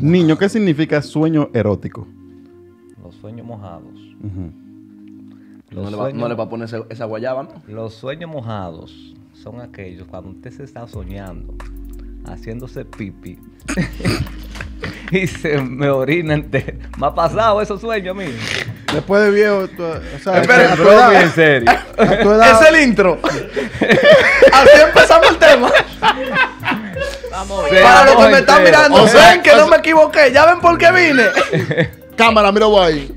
Niño, ¿qué significa sueño erótico? Los sueños mojados. no, le va, no, a poner esa, guayaba, ¿no? Los sueños mojados son aquellos cuando usted se está soñando, haciéndose pipi. y se me orina entero. Me ha pasado esos sueños, mí. Después de viejo, o sea, Espera, en serio. es el intro. Así empezamos el tema. Para los que me están mirando, o ven que no me equivoqué. Ya ven por qué vine. Cámara, mira ahí.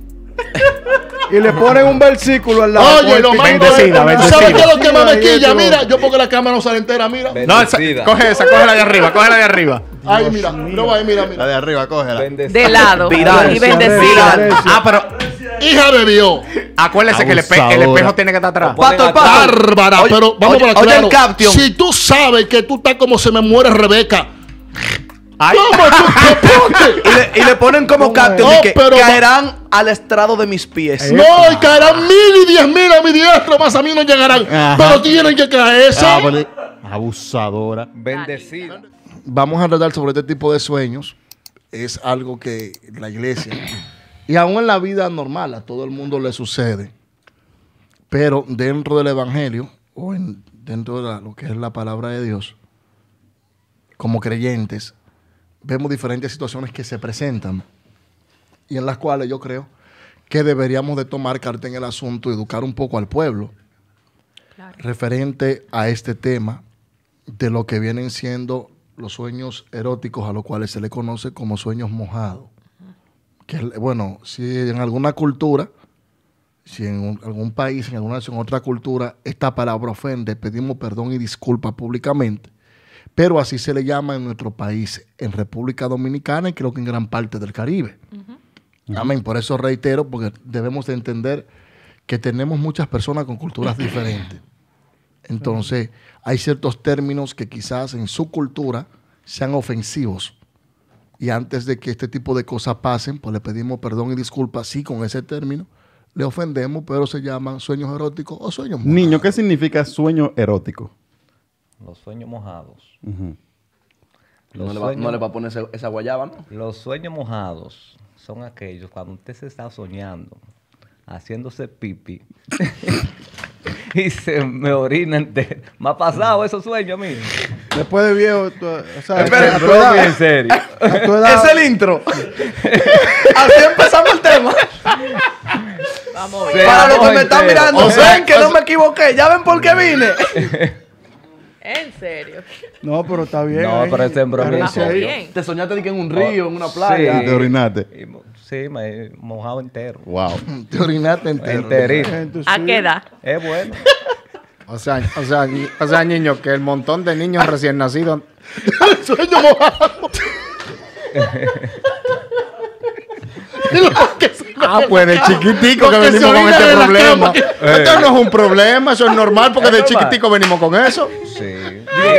Y le ponen un versículo al lado. Oye, lo más ¿Tú sabes qué es lo que más me quilla? Mira, yo porque la cámara no sale entera, mira. No, coge esa, coge la de arriba, coge la de arriba. Ahí, mira, mira, mira, mira. La de arriba, cógela. De lado. Viral. Y bendecida. Ah, pero hija de Dios. Acuérdese que el, espejo tiene que estar atrás. Pato, Bárbara, pero vamos oye, para oye El Si tú sabes que tú estás como se me muere Rebeca. Ay. ¿Cómo tú te y, le, y, le, ponen como caption que caerán al estrado de mis pies. No, y caerán mil y diez mil a mi diestro, más a mí no llegarán. Pero tienen que caer esa. ¿eh? Ah, Abusadora. Bendecida. Vamos a tratar sobre este tipo de sueños. Es algo que la iglesia y aún en la vida normal, a todo el mundo le sucede. Pero dentro del Evangelio, o en, dentro de lo que es la palabra de Dios, como creyentes, vemos diferentes situaciones que se presentan y en las cuales yo creo que deberíamos de tomar carta en el asunto, y educar un poco al pueblo referente a este tema de lo que vienen siendo los sueños eróticos a los cuales se le conoce como sueños mojados bueno, si en alguna cultura, si en algún país, en alguna otra cultura, esta palabra ofende, pedimos perdón y disculpa públicamente. Pero así se le llama en nuestro país, en República Dominicana y creo que en gran parte del Caribe. Amén. Por eso reitero, porque debemos entender que tenemos muchas personas con culturas diferentes. Entonces, hay ciertos términos que quizás en su cultura sean ofensivos y antes de que este tipo de cosas pasen, pues le pedimos perdón y disculpas, sí, con ese término. Le ofendemos, pero se llaman sueños eróticos o sueños mojados. Niño, ¿qué significa sueño erótico? Los sueños mojados. no, le va, a poner esa, guayaba, ¿no? Los sueños mojados son aquellos cuando usted se está soñando, haciéndose pipi, y se me orina en Me ha pasado esos sueños, mí. Después de viejo, o sea, Espera, en serio. Es el intro. Así empezamos el tema. Vamos. Para los que me están mirando, saben que no me equivoqué. Ya ven por qué vine. En serio. No, pero está bien. No, eh. pero es en broma. Te soñaste de que en un oh, río, en una playa. Sí. Te orinaste. Sí, me mojado entero. Wow. Te orinaste entero. ¿A qué edad? Es bueno. O sea, o sea, o sea, niño, que el montón de niños recién nacidos. sueño mojado! ah, pues de chiquitico que venimos con este problema. Esto no es eh. un problema, eso es normal porque de chiquitico venimos con eso. Sí.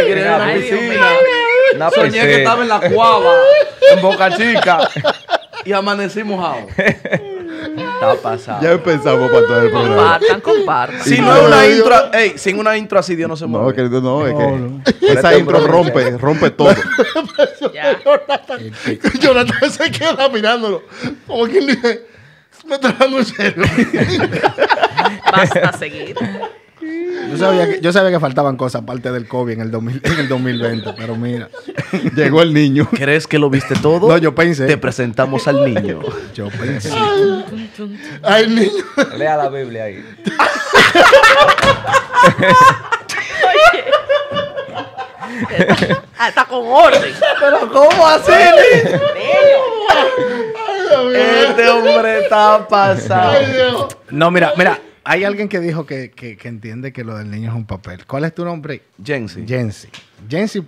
piscina! Soñé que estaba en la cuava, en Boca Chica, y amanecí mojado. está pasando? Ya empezamos para todo el programa. Compartan, compartan. Si no una intro, sin una intro así Dios no se mueve. esa intro rompe, rompe todo. Jonathan, se queda mirándolo. Como quien dice, me está un cero. Basta seguir. Yo sabía, que, yo sabía que faltaban cosas aparte del COVID en el, en el 2020, pero mira, llegó el niño. ¿Crees que lo viste todo? No, yo pensé. Te presentamos al niño. Yo pensé. Al niño. Lea la Biblia ahí. Está con orden. Pero ¿cómo así? este hombre está pasado. no, mira, mira hay alguien que dijo que, entiende que lo del niño es un papel. ¿Cuál es tu nombre? Jensi. Jensi. Jensi,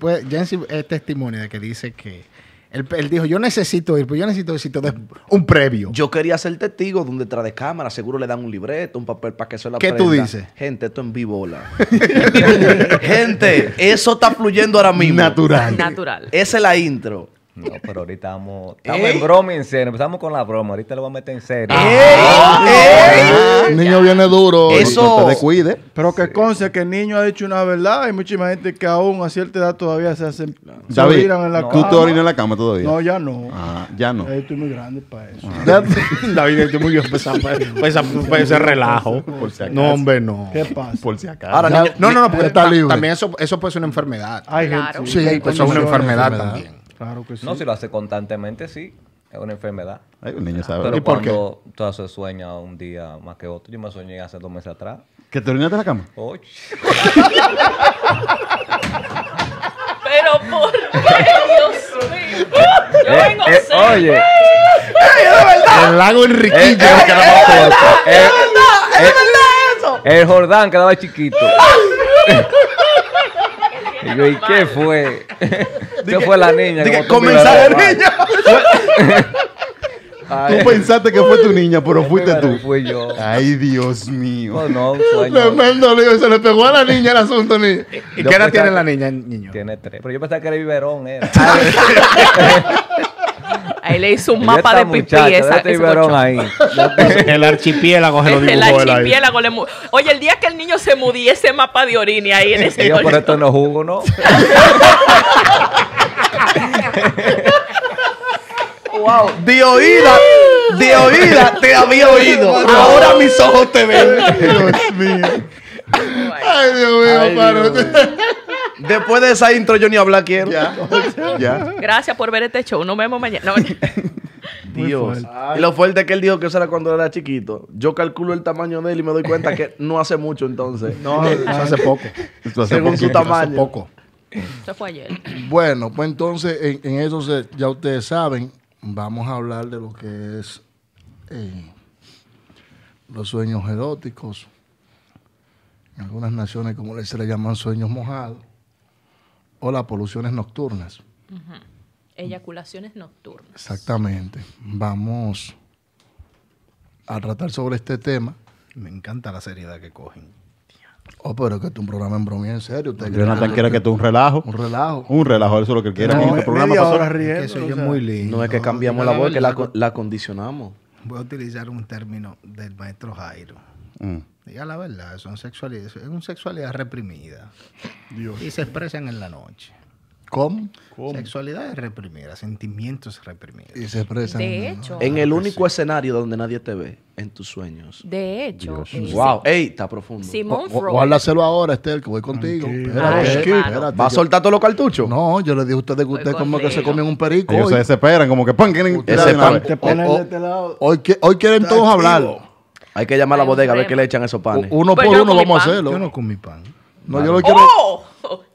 es testimonio de que dice que. Él, él, dijo, yo necesito ir, pues yo necesito necesito un previo. Yo quería ser testigo de un detrás de cámara. Seguro le dan un libreto, un papel para que se la ¿Qué tú dices? Gente, esto en vivola. Gente, eso está fluyendo ahora mismo. Natural. Natural. Esa es la intro. No, pero ahorita vamos. Estamos en broma en serio. Empezamos con la broma. Ahorita lo vamos a meter en serio. Ah, el niño viene duro. Eso. te descuide. Pero que conste que el niño ha dicho una verdad. Hay mucha gente que aún a cierta edad todavía se hacen. ¿Tú te orinas en la cama todavía? No, ya no. Ah, ya no. estoy muy grande para eso. Ah. David, estoy muy grande para, ese relajo. Por si acaso. No, hombre, no. ¿Qué pasa? Por si acaso. Ahora, no, no, no, porque está libre. También eso, eso puede ser una enfermedad. Ay, gente. Sí, eso es una enfermedad también. Claro que sí. No, si lo hace constantemente, sí. Es una enfermedad. Ay, un niño sabe. ¿Y por qué? tú se sueña un día más que otro, yo me soñé hace dos meses atrás. ¿Que te orinaste la cama? Oye. Pero por qué, Dios mío. Yo eh, vengo eh, Oye. El lago Enriquillo ¡Es que eh, eh, eh, Es verdad, es verdad eso. El Jordán quedaba chiquito. Y yo, ¿y qué fue? ¿Qué fue la niña? Dije, comenzar de niña. Ay, tú pensaste que fue tu niña, pero fuiste tú. fui yo. Ay, Dios mío. No, no, Tremendo lío. Se le pegó a la niña el asunto. Niño. Eh, eh, ¿Y qué edad tiene la niña, niño? Tiene tres. Pero yo pensaba que era biberón. Era. le hizo un mapa de pipí esa, ese el archipiélago se El archipiélago le Oye, el día que el niño se mudí ese mapa de Orini ahí en ese Yo por esto no jugo, ¿no? wow, de oída, de oída te había oído. Ahora mis ojos te ven. Dios mío. Ay, Dios mío, Ay, Después de esa intro yo ni hablar quiero. ¿eh? Gracias por ver este show. Nos vemos mañana. Dios. Y lo fuerte que él dijo que eso era cuando era chiquito. Yo calculo el tamaño de él y me doy cuenta que no hace mucho entonces. No, eso hace poco. Según su tamaño. poco. Eso fue ayer. Bueno, pues entonces en, eso ya ustedes saben, vamos a hablar de lo que es eh, los sueños eróticos. En algunas naciones, como se le llaman sueños mojados o las poluciones nocturnas. Eyaculaciones nocturnas. Exactamente. Vamos a tratar sobre este tema. Me encanta la seriedad que cogen. Oh, pero es que es un programa en bromía, en serio. Usted Jonathan quiere que tú un relajo. Un relajo. Un relajo, eso es lo que quiere. No, eso es muy lindo. No es que cambiamos la voz, que la, la condicionamos. Voy a utilizar un término del maestro Jairo. Mm. Diga la verdad, son sexualidad, es una sexualidad reprimida. Dios. Y se expresan en la noche. ¿Cómo? Sexualidades Sexualidad reprimida, sentimientos reprimidos. Y se expresan. En el ah, pues único escenario donde nadie te ve, en tus sueños. De hecho. Eh, wow, ey, está profundo. Simón Freud. Guárdaselo ahora, que voy contigo. Espérate, ¿Va a soltar todos los cartuchos? No, yo le dije a ustedes que ustedes como que se comen un perico. Y se desesperan, como que pan, quieren. Ese hoy, que hoy quieren todos hablar. Hay que llamar a la bodega a ver qué le echan esos panes. Uno por uno vamos a hacerlo. Yo no comí pan. No, yo lo quiero. ¡Oh!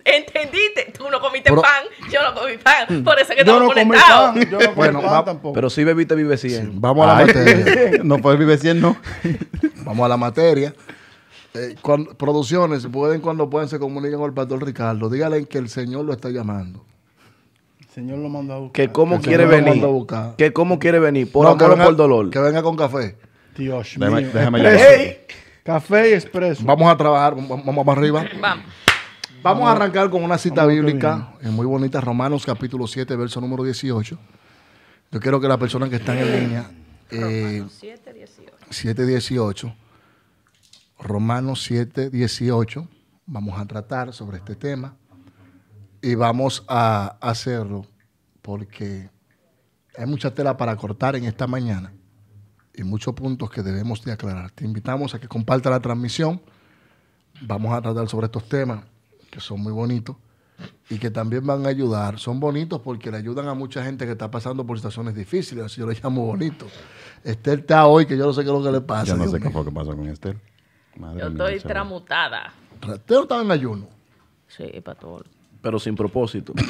Entendiste, tú no comiste pan, yo no comí pan, mm. por eso que estamos conectados. Yo no comí bueno, pan tampoco. Pero sí bebiste Vive 100. vamos a la materia. no puedes Vive 100, no. vamos a la materia. Eh, producciones pueden cuando pueden se comuniquen con el pastor Ricardo. Dígale que el Señor lo está llamando. El Señor lo manda a buscar. Que cómo quiere venir. Que cómo quiere venir. Por no, amor por dolor. Que venga con café. Dios déjame, mío. Café y expreso. Vamos a trabajar, vamos, para arriba. Vamos. a arrancar con una cita bíblica en muy bonita, Romanos capítulo 7, verso número 18. Yo quiero que la persona que está en línea... Eh, 7, 18. Romanos 7, 18. Vamos a tratar sobre este tema y vamos a hacerlo porque hay mucha tela para cortar en esta mañana y muchos puntos que debemos de aclarar. Te invitamos a que comparta la transmisión. Vamos a tratar sobre estos temas que son muy bonitos y que también van a ayudar. Son bonitos porque le ayudan a mucha gente que está pasando por situaciones difíciles. Así yo lo llamo bonito. Esther está hoy, que yo no sé qué es lo que le pasa. ya no sé qué fue que pasó con Esther. yo estoy tramutada. Esther estaba en ayuno. Sí, para todo Pero sin propósito.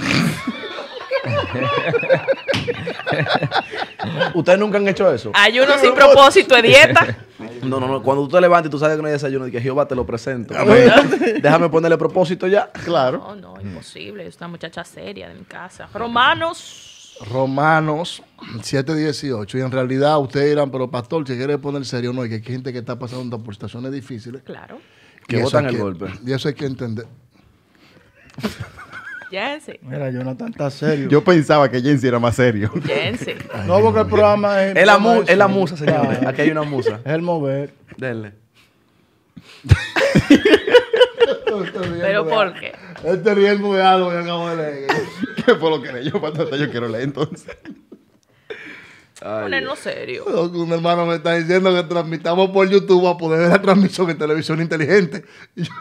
¿Ustedes nunca han hecho eso? Ayuno sin propósito de dieta. No, no, no. Cuando tú te levantes y tú sabes que no hay desayuno, y que Jehová te lo presento. Ah, Déjame ponerle propósito ya. Claro. No, no, imposible. Es una muchacha seria de mi casa. Romanos. Romanos 7:18. Y en realidad ustedes dirán, pero pastor, si quiere poner serio, no, hay que hay gente que está pasando por situaciones difíciles. Claro. Que votan el golpe. Y eso hay que entender. Jensi. Mira, yo tan tan serio. Yo pensaba que Jensi era más serio. Jensi. no, porque el programa es. Es la, es la musa, señores. Aquí hay una musa. Es el mover. Denle. ¿Pero por qué? Este riesgo de algo que acabo de leer. ¿Qué fue lo que leyó? yo? Yo quiero leer entonces. ponernos serio. Un hermano me está diciendo que transmitamos por YouTube a poder ver la transmisión en televisión inteligente. yo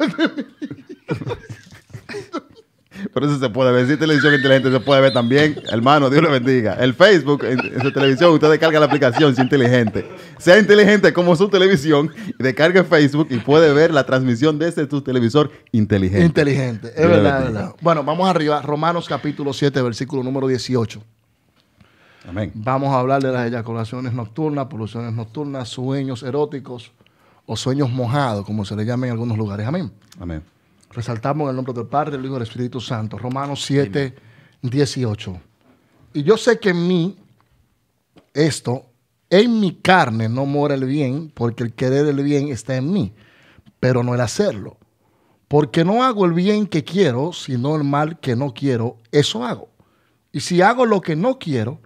pero eso se puede ver. Si televisión inteligente se puede ver también. Hermano, Dios le bendiga. El Facebook, en, su televisión, usted descarga la aplicación, si inteligente. Sea inteligente como su televisión, descargue Facebook y puede ver la transmisión desde este tu televisor inteligente. Inteligente, es verdad, Bueno, vamos arriba. Romanos capítulo 7, versículo número 18. Amén. Vamos a hablar de las eyaculaciones nocturnas, poluciones nocturnas, sueños eróticos o sueños mojados, como se le llama en algunos lugares. Amén. Amén. Resaltamos en el nombre del Padre, del Hijo y del Espíritu Santo. Romanos 7, 18. Y yo sé que en mí, esto, en mi carne no mora el bien, porque el querer el bien está en mí, pero no el hacerlo. Porque no hago el bien que quiero, sino el mal que no quiero, eso hago. Y si hago lo que no quiero,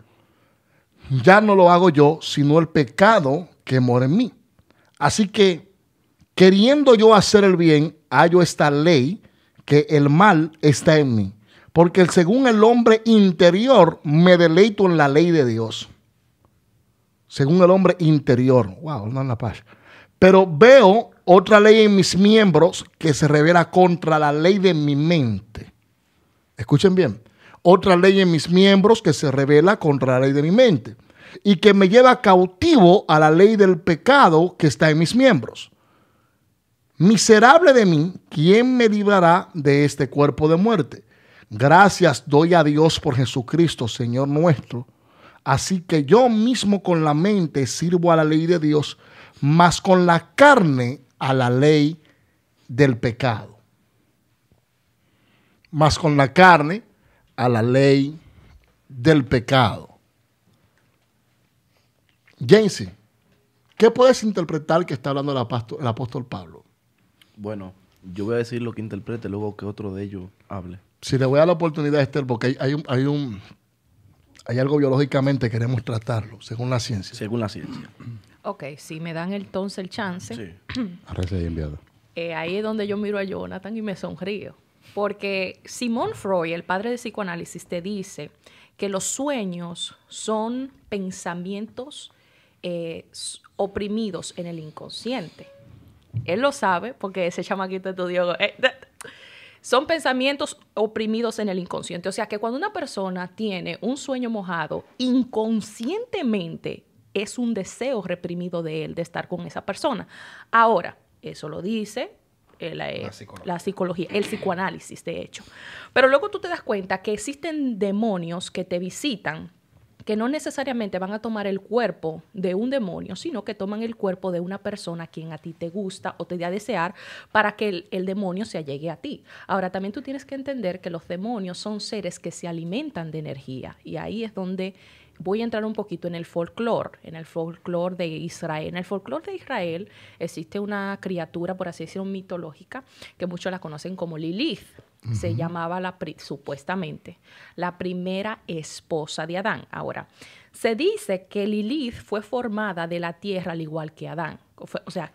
ya no lo hago yo, sino el pecado que mora en mí. Así que, queriendo yo hacer el bien, hallo esta ley, que el mal está en mí. Porque según el hombre interior, me deleito en la ley de Dios. Según el hombre interior. Wow, no en la paz. Pero veo otra ley en mis miembros que se revela contra la ley de mi mente. Escuchen bien. Otra ley en mis miembros que se revela contra la ley de mi mente. Y que me lleva cautivo a la ley del pecado que está en mis miembros Miserable de mí, ¿quién me librará de este cuerpo de muerte? Gracias doy a Dios por Jesucristo, Señor nuestro. Así que yo mismo con la mente sirvo a la ley de Dios, mas con la carne a la ley del pecado. Mas con la carne a la ley del pecado. Jensi, ¿qué puedes interpretar que está hablando el apóstol Pablo? bueno, yo voy a decir lo que interprete, luego que otro de ellos hable. Si le voy a dar la oportunidad a Esther, porque hay, hay, un, hay, algo biológicamente queremos tratarlo, según la ciencia. Según la ciencia. Ok, si me dan entonces el chance. Sí. Eh, ahí es donde yo miro a Jonathan y me sonrío. Porque Simón Freud, el padre de psicoanálisis, te dice que los sueños son pensamientos eh, oprimidos en el inconsciente. Él lo sabe porque ese chamaquito estudió. Eh, son pensamientos oprimidos en el inconsciente. O sea que cuando una persona tiene un sueño mojado, inconscientemente es un deseo reprimido de él de estar con esa persona. Ahora, eso lo dice eh, la, psicología. el psicoanálisis, de hecho. Pero luego tú te das cuenta que existen demonios que te visitan que no necesariamente van a tomar el cuerpo de un demonio, sino que toman el cuerpo de una persona a quien a ti te gusta o te da a desear para que el, el, demonio se allegue a ti. Ahora, también tú tienes que entender que los demonios son seres que se alimentan de energía y ahí es donde voy a entrar un poquito en el folclore, en el folclore de Israel. En el folclore de Israel existe una criatura, por así decirlo, mitológica, que muchos la conocen como Lilith se llamaba la supuestamente la primera esposa de Adán. Ahora, se dice que Lilith fue formada de la tierra al igual que Adán. O sea,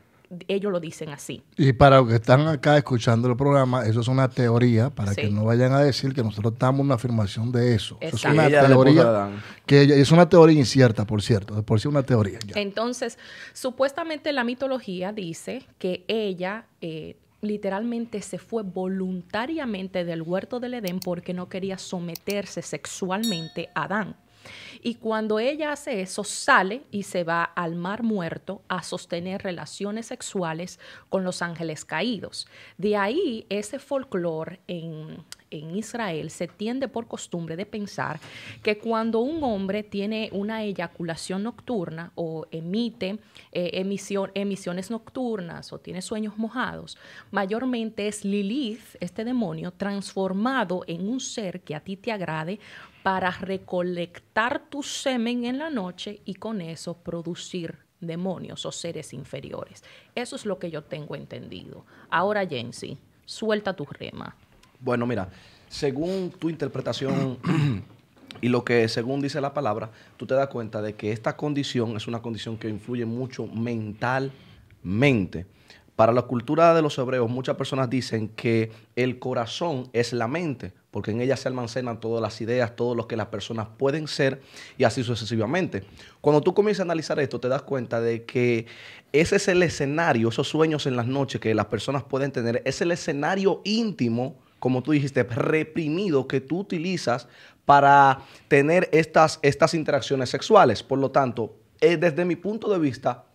ellos lo dicen así. Y para los que están acá escuchando el programa, eso es una teoría, para que no vayan a decir que nosotros damos una afirmación de eso. es una teoría. Que es una teoría incierta, por cierto, por si una teoría. Entonces, supuestamente la mitología dice que ella eh, literalmente se fue voluntariamente del huerto del Edén porque no quería someterse sexualmente a Adán. Y cuando ella hace eso, sale y se va al mar muerto a sostener relaciones sexuales con los ángeles caídos. De ahí ese folclore en, Israel se tiende por costumbre de pensar que cuando un hombre tiene una eyaculación nocturna o emite eh, emisiones nocturnas o tiene sueños mojados, mayormente es Lilith, este demonio, transformado en un ser que a ti te agrade para recolectar tu semen en la noche y con eso producir demonios o seres inferiores. Eso es lo que yo tengo entendido. Ahora, Jensi, suelta tu rema. Bueno, mira, según tu interpretación y lo que según dice la palabra, tú te das cuenta de que esta condición es una condición que influye mucho mentalmente. Para la cultura de los hebreos, muchas personas dicen que el corazón es la mente porque en ella se almacenan todas las ideas, todo lo que las personas pueden ser y así sucesivamente. Cuando tú comienzas a analizar esto, te das cuenta de que ese es el escenario, esos sueños en las noches que las personas pueden tener, es el escenario íntimo, como tú dijiste, reprimido que tú utilizas para tener estas, estas interacciones sexuales. Por lo tanto, eh, desde mi punto de vista,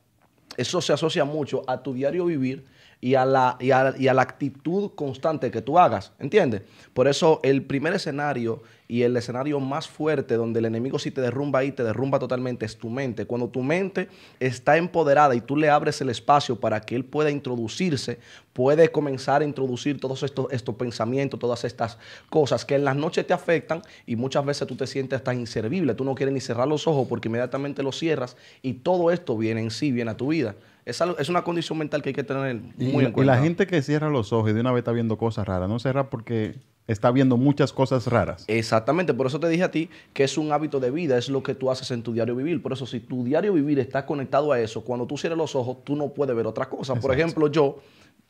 eso se asocia mucho a tu diario vivir y a, la, y a, la actitud constante que tú hagas, ¿entiendes? Por eso el primer escenario y el escenario más fuerte donde el enemigo si te derrumba ahí, te derrumba totalmente, es tu mente. Cuando tu mente está empoderada y tú le abres el espacio para que él pueda introducirse, puede comenzar a introducir todos estos, estos pensamientos, todas estas cosas que en las noches te afectan y muchas veces tú te sientes hasta inservible, tú no quieres ni cerrar los ojos porque inmediatamente los cierras y todo esto viene en sí, viene a tu vida. Es, una condición mental que hay que tener muy en cuenta. Y la gente que cierra los ojos y de una vez está viendo cosas raras, no cierra porque está viendo muchas cosas raras. Exactamente, por eso te dije a ti que es un hábito de vida, es lo que tú haces en tu diario vivir. Por eso si tu diario vivir está conectado a eso, cuando tú cierres los ojos, tú no puedes ver otra cosa. Por ejemplo, yo,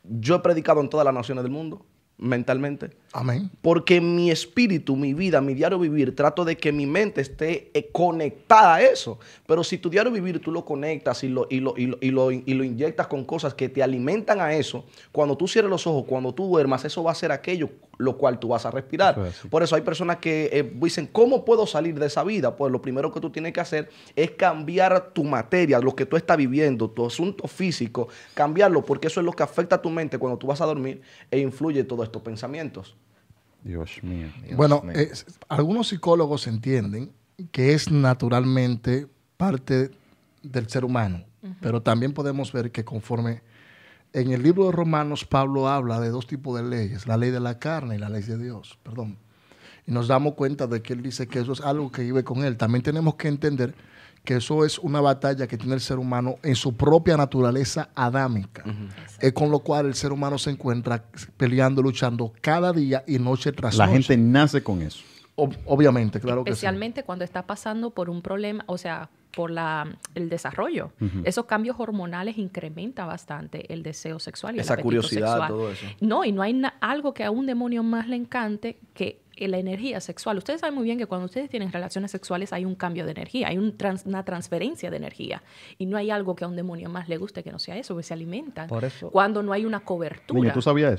yo he predicado en todas las naciones del mundo mentalmente. Amén. Porque mi espíritu, mi vida, mi diario vivir, trato de que mi mente esté eh, conectada a eso. Pero si tu diario vivir tú lo conectas y lo, y lo, y lo inyectas con cosas que te alimentan a eso, cuando tú cierres los ojos, cuando tú duermas, eso va a ser aquello lo cual tú vas a respirar. Por eso hay personas que eh, dicen, ¿cómo puedo salir de esa vida? Pues lo primero que tú tienes que hacer es cambiar tu materia, lo que tú estás viviendo, tu asunto físico, cambiarlo, porque eso es lo que afecta a tu mente cuando tú vas a dormir e influye todos estos pensamientos. Dios mío. bueno, algunos psicólogos entienden que es naturalmente parte del ser humano, pero también podemos ver que conforme en el libro de Romanos Pablo habla de dos tipos de leyes, la ley de la carne y la ley de Dios, perdón. Y nos damos cuenta de que él dice que eso es algo que vive con él. También tenemos que entender que eso es una batalla que tiene el ser humano en su propia naturaleza adámica. Es con lo cual el ser humano se encuentra peleando, luchando cada día y noche tras la noche. La gente nace con eso. obviamente, claro que sí. Especialmente cuando está pasando por un problema, o sea, por la, el desarrollo. Esos cambios hormonales incrementan bastante el deseo sexual Esa curiosidad, todo eso. No, y no hay algo que a un demonio más le encante que la energía sexual. Ustedes saben muy bien que cuando ustedes tienen relaciones sexuales hay un cambio de energía, hay una transferencia de energía. Y no hay algo que a un demonio más le guste que no sea eso, que se alimentan. cuando no hay una cobertura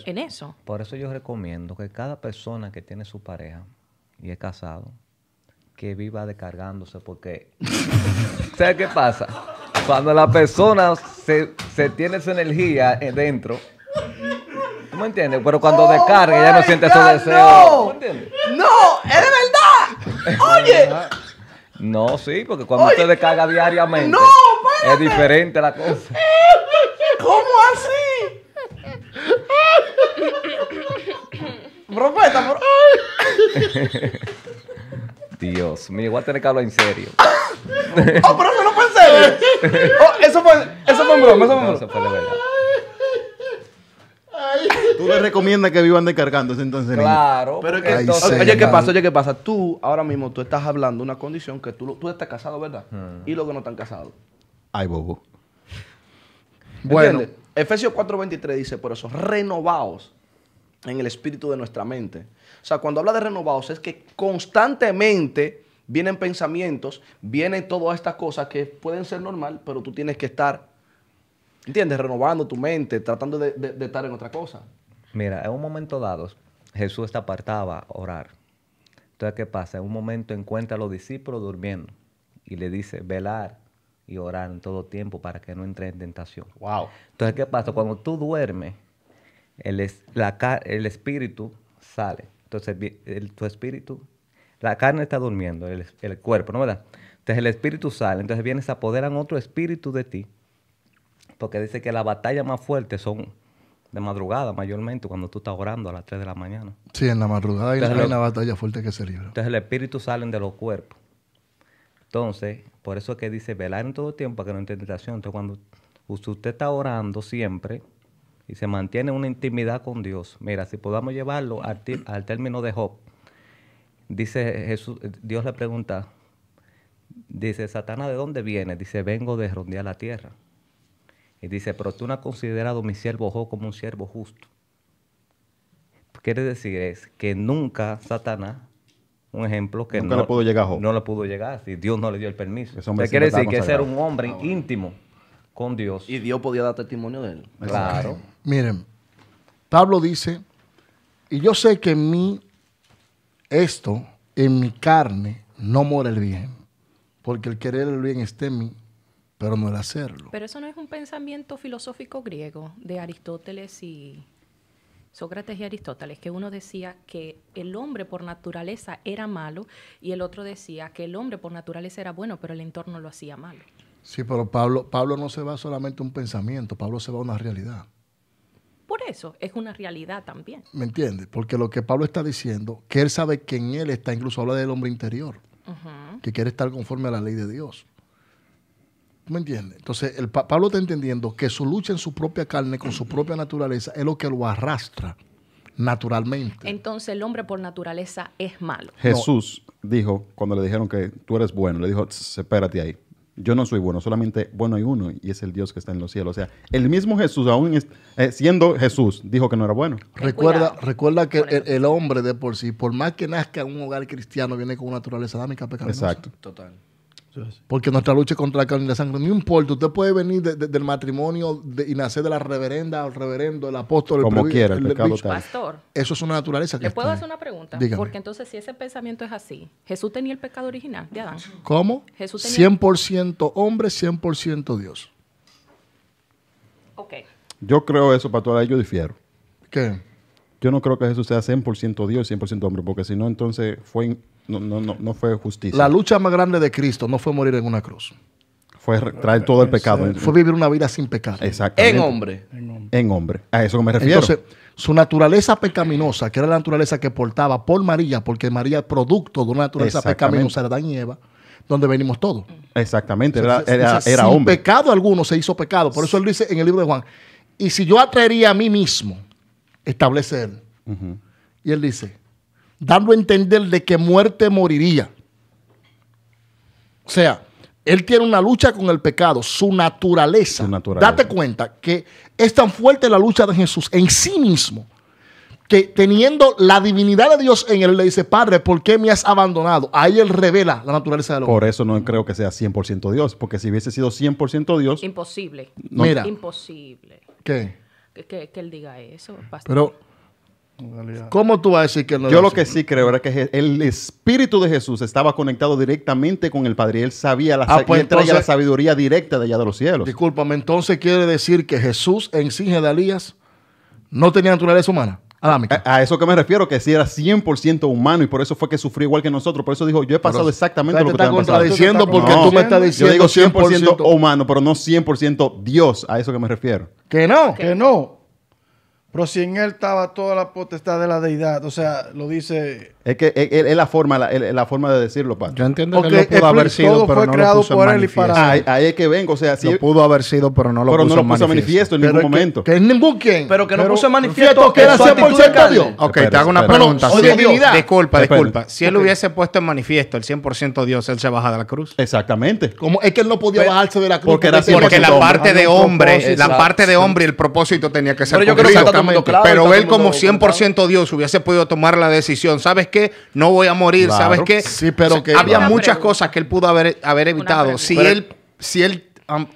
en eso. Por eso yo recomiendo que cada persona que tiene su pareja y es casado, que viva descargándose porque... ¿Sabes qué pasa? Cuando la persona se, se tiene esa energía eh, dentro, ¿Cómo me entiendes? Pero cuando oh descarga ya no siente su deseo. No. entiendes? No, es de verdad. Oye. No, sí, porque cuando usted descarga diariamente no, es diferente la cosa. ¿Cómo así? Profeta, por... Dios mío, Igual a tener que hablar en serio. oh, pero eso no fue en serio. Oh, eso fue, eso fue broma, eso fue eso fue verdad. Tú le recomiendas que vivan descargándose entonces. Claro. Pero que, entonces, oye, ¿qué pasa? Oye, ¿qué pasa? Tú, ahora mismo, tú estás hablando de una condición que tú, tú estás casado, ¿verdad? Hmm. Y los que no están casados. Ay, bobo. Bueno. Efesios 4.23 dice, por eso, renovaos en el espíritu de nuestra mente. O sea, cuando habla de renovados es que constantemente vienen pensamientos, vienen todas estas cosas que pueden ser normal, pero tú tienes que estar, ¿entiendes? Renovando tu mente, tratando de, estar en otra cosa. Mira, en un momento dado, Jesús te apartaba a orar. Entonces, ¿qué pasa? En un momento encuentra a los discípulos durmiendo y le dice, velar y orar en todo tiempo para que no entre en tentación. Wow. Entonces, ¿qué pasa? Cuando tú duermes, el, la, el espíritu sale. Entonces, el, tu espíritu, la carne está durmiendo, el, cuerpo, ¿no verdad? Entonces el espíritu sale, entonces viene, se apoderan otro espíritu de ti, porque dice que las batallas más fuertes son de madrugada mayormente, cuando tú estás orando a las 3 de la mañana. Sí, en la madrugada hay, una batalla fuerte que se libra. Entonces el espíritu salen de los cuerpos. Entonces, por eso es que dice velar en todo tiempo para que no entre tentación. Entonces cuando usted está orando siempre, y se mantiene una intimidad con Dios. Mira, si podamos llevarlo al, término de Job, dice Jesús, Dios le pregunta, dice, Satanás, ¿de dónde viene? Dice, vengo de rondear la tierra. Y dice, pero tú no has considerado mi siervo Job como un siervo justo. Quiere decir es que nunca Satanás, un ejemplo que no, le pudo llegar a no le pudo llegar, si Dios no le dio el permiso. Eso quiere decir que ser un hombre íntimo con Dios. Y Dios podía dar testimonio de él. Claro. Miren, Pablo dice, y yo sé que en mí, esto, en mi carne, no mora el bien, porque el querer el bien está en mí, pero no el hacerlo. Pero eso no es un pensamiento filosófico griego de Aristóteles y Sócrates y Aristóteles, que uno decía que el hombre por naturaleza era malo y el otro decía que el hombre por naturaleza era bueno, pero el entorno lo hacía malo. Sí, pero Pablo, Pablo no se va solamente a un pensamiento, Pablo se va a una realidad eso es una realidad también. ¿Me entiendes? Porque lo que Pablo está diciendo, que él sabe que en él está, incluso habla del hombre interior, que quiere estar conforme a la ley de Dios. me entiendes? Entonces, el Pablo está entendiendo que su lucha en su propia carne, con su propia naturaleza, es lo que lo arrastra naturalmente. Entonces, el hombre por naturaleza es malo. Jesús dijo, cuando le dijeron que tú eres bueno, le dijo, espérate ahí yo no soy bueno, solamente bueno hay uno y es el Dios que está en los cielos. O sea, el mismo Jesús, aún eh, siendo Jesús, dijo que no era bueno. Recuerda, recuerda que el, hombre de por sí, por más que nazca en un hogar cristiano, viene con una naturaleza adámica pecaminosa. Exacto. Total. Porque nuestra lucha contra la carne y la sangre. No importa, usted puede venir del matrimonio y nacer de la reverenda al reverendo, el apóstol, el Como quiera, el, Pastor. Eso es una naturaleza. Que ¿Le puedo hacer una pregunta? Porque entonces, si ese pensamiento es así, Jesús tenía el pecado original de Adán. ¿Cómo? Jesús tenía... 100% hombre, 100% Dios. Ok. Yo creo eso, para toda yo difiero. ¿Qué? Yo no creo que Jesús sea 100% Dios y 100% hombre, porque si no, entonces fue no, no, no, no fue justicia. La lucha más grande de Cristo no fue morir en una cruz. Fue traer todo el pecado. Eh, fue vivir una vida sin pecado. Exactamente. En hombre. En hombre. A eso me refiero. Entonces, su naturaleza pecaminosa, que era la naturaleza que portaba por María, porque María es producto de una naturaleza pecaminosa, Adán y Eva, donde venimos todos. Exactamente, era, era, sin pecado alguno se hizo pecado. Por eso él dice en el libro de Juan, y si yo atraería a mí mismo, establece él. Y él dice, dando a entender de que muerte moriría. O sea, él tiene una lucha con el pecado, su naturaleza. Su Date cuenta que es tan fuerte la lucha de Jesús en sí mismo que teniendo la divinidad de Dios en él, le dice, Padre, ¿por qué me has abandonado? Ahí él revela la naturaleza del hombre. Por eso no creo que sea 100% Dios, porque si hubiese sido 100% Dios... Imposible. Mira. Imposible. ¿Qué? Que, que, que, él diga eso. Pastor. Pero ¿Cómo tú vas a decir que no? Yo lo que sí creo era que el espíritu de Jesús estaba conectado directamente con el Padre. Él sabía la, ah, pues, la sabiduría directa de allá de los cielos. Discúlpame, entonces quiere decir que Jesús en sí, Gedalías, no tenía naturaleza humana. A, eso que me refiero, que sí era 100% humano y por eso fue que sufrió igual que nosotros. Por eso dijo, yo he pasado exactamente lo que te está contradiciendo porque tú me estás diciendo. Yo digo 100%, humano, pero no 100% Dios. A eso que me refiero. Que no, que no. Pero si en él estaba toda la potestad de la deidad, o sea, lo dice es que es, la, forma, la, la, forma de decirlo, Pato. Yo entiendo que lo pudo haber sido, pero no lo puso por en él ahí, es que vengo, o sea, sí. pudo haber sido, pero no lo pero puso en manifiesto, en ningún momento. Que, ningún quien. Pero que no puse puso en manifiesto que era 100% Dios. Ok, te hago una pregunta. de disculpa. Si él hubiese puesto en manifiesto el 100% Dios, él se baja de la cruz. Exactamente. Es que él no podía bajarse de la cruz. Porque, la ah, parte de hombre, la parte de hombre y el propósito tenía que ser Pero yo creo que Pero él como 100% Dios hubiese podido tomar la decisión, ¿sabes qué? No voy a morir, ¿sabes qué? que... Había muchas cosas que él pudo haber, haber evitado. Si él, si él um,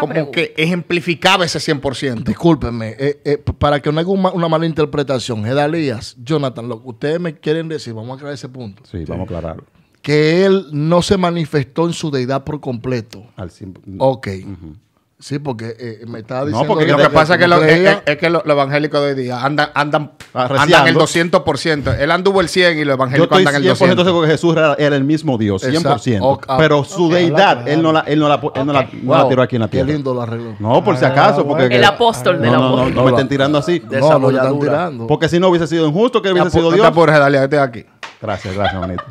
como que ejemplificaba ese 100%. Discúlpenme, eh, eh, para que no haga una, mala interpretación, Edalías Jonathan, lo que ustedes me quieren decir, vamos a aclarar ese punto. Sí, vamos a aclararlo. Que él no se manifestó en su deidad por completo. Al ok. Sí, porque eh, eh, me estaba diciendo. No, porque lo que, pasa que es, que los eh, evangélicos de hoy día andan, andan, andan el 200%. Él anduvo el 100 y los evangélicos andan el 200%. Yo estoy 100% que Jesús era, el mismo Dios, 100%. Ah, pero su deidad, él no, la, él no, la, no, la, tiró aquí en la tierra. Qué lindo lo arregló. No, por si ah, acaso. Porque el apóstol de la No, no, no, me estén tirando así. No, lo están tirando. Porque si no hubiese sido injusto que hubiese sido Dios. No te a este aquí. Gracias, gracias, manito.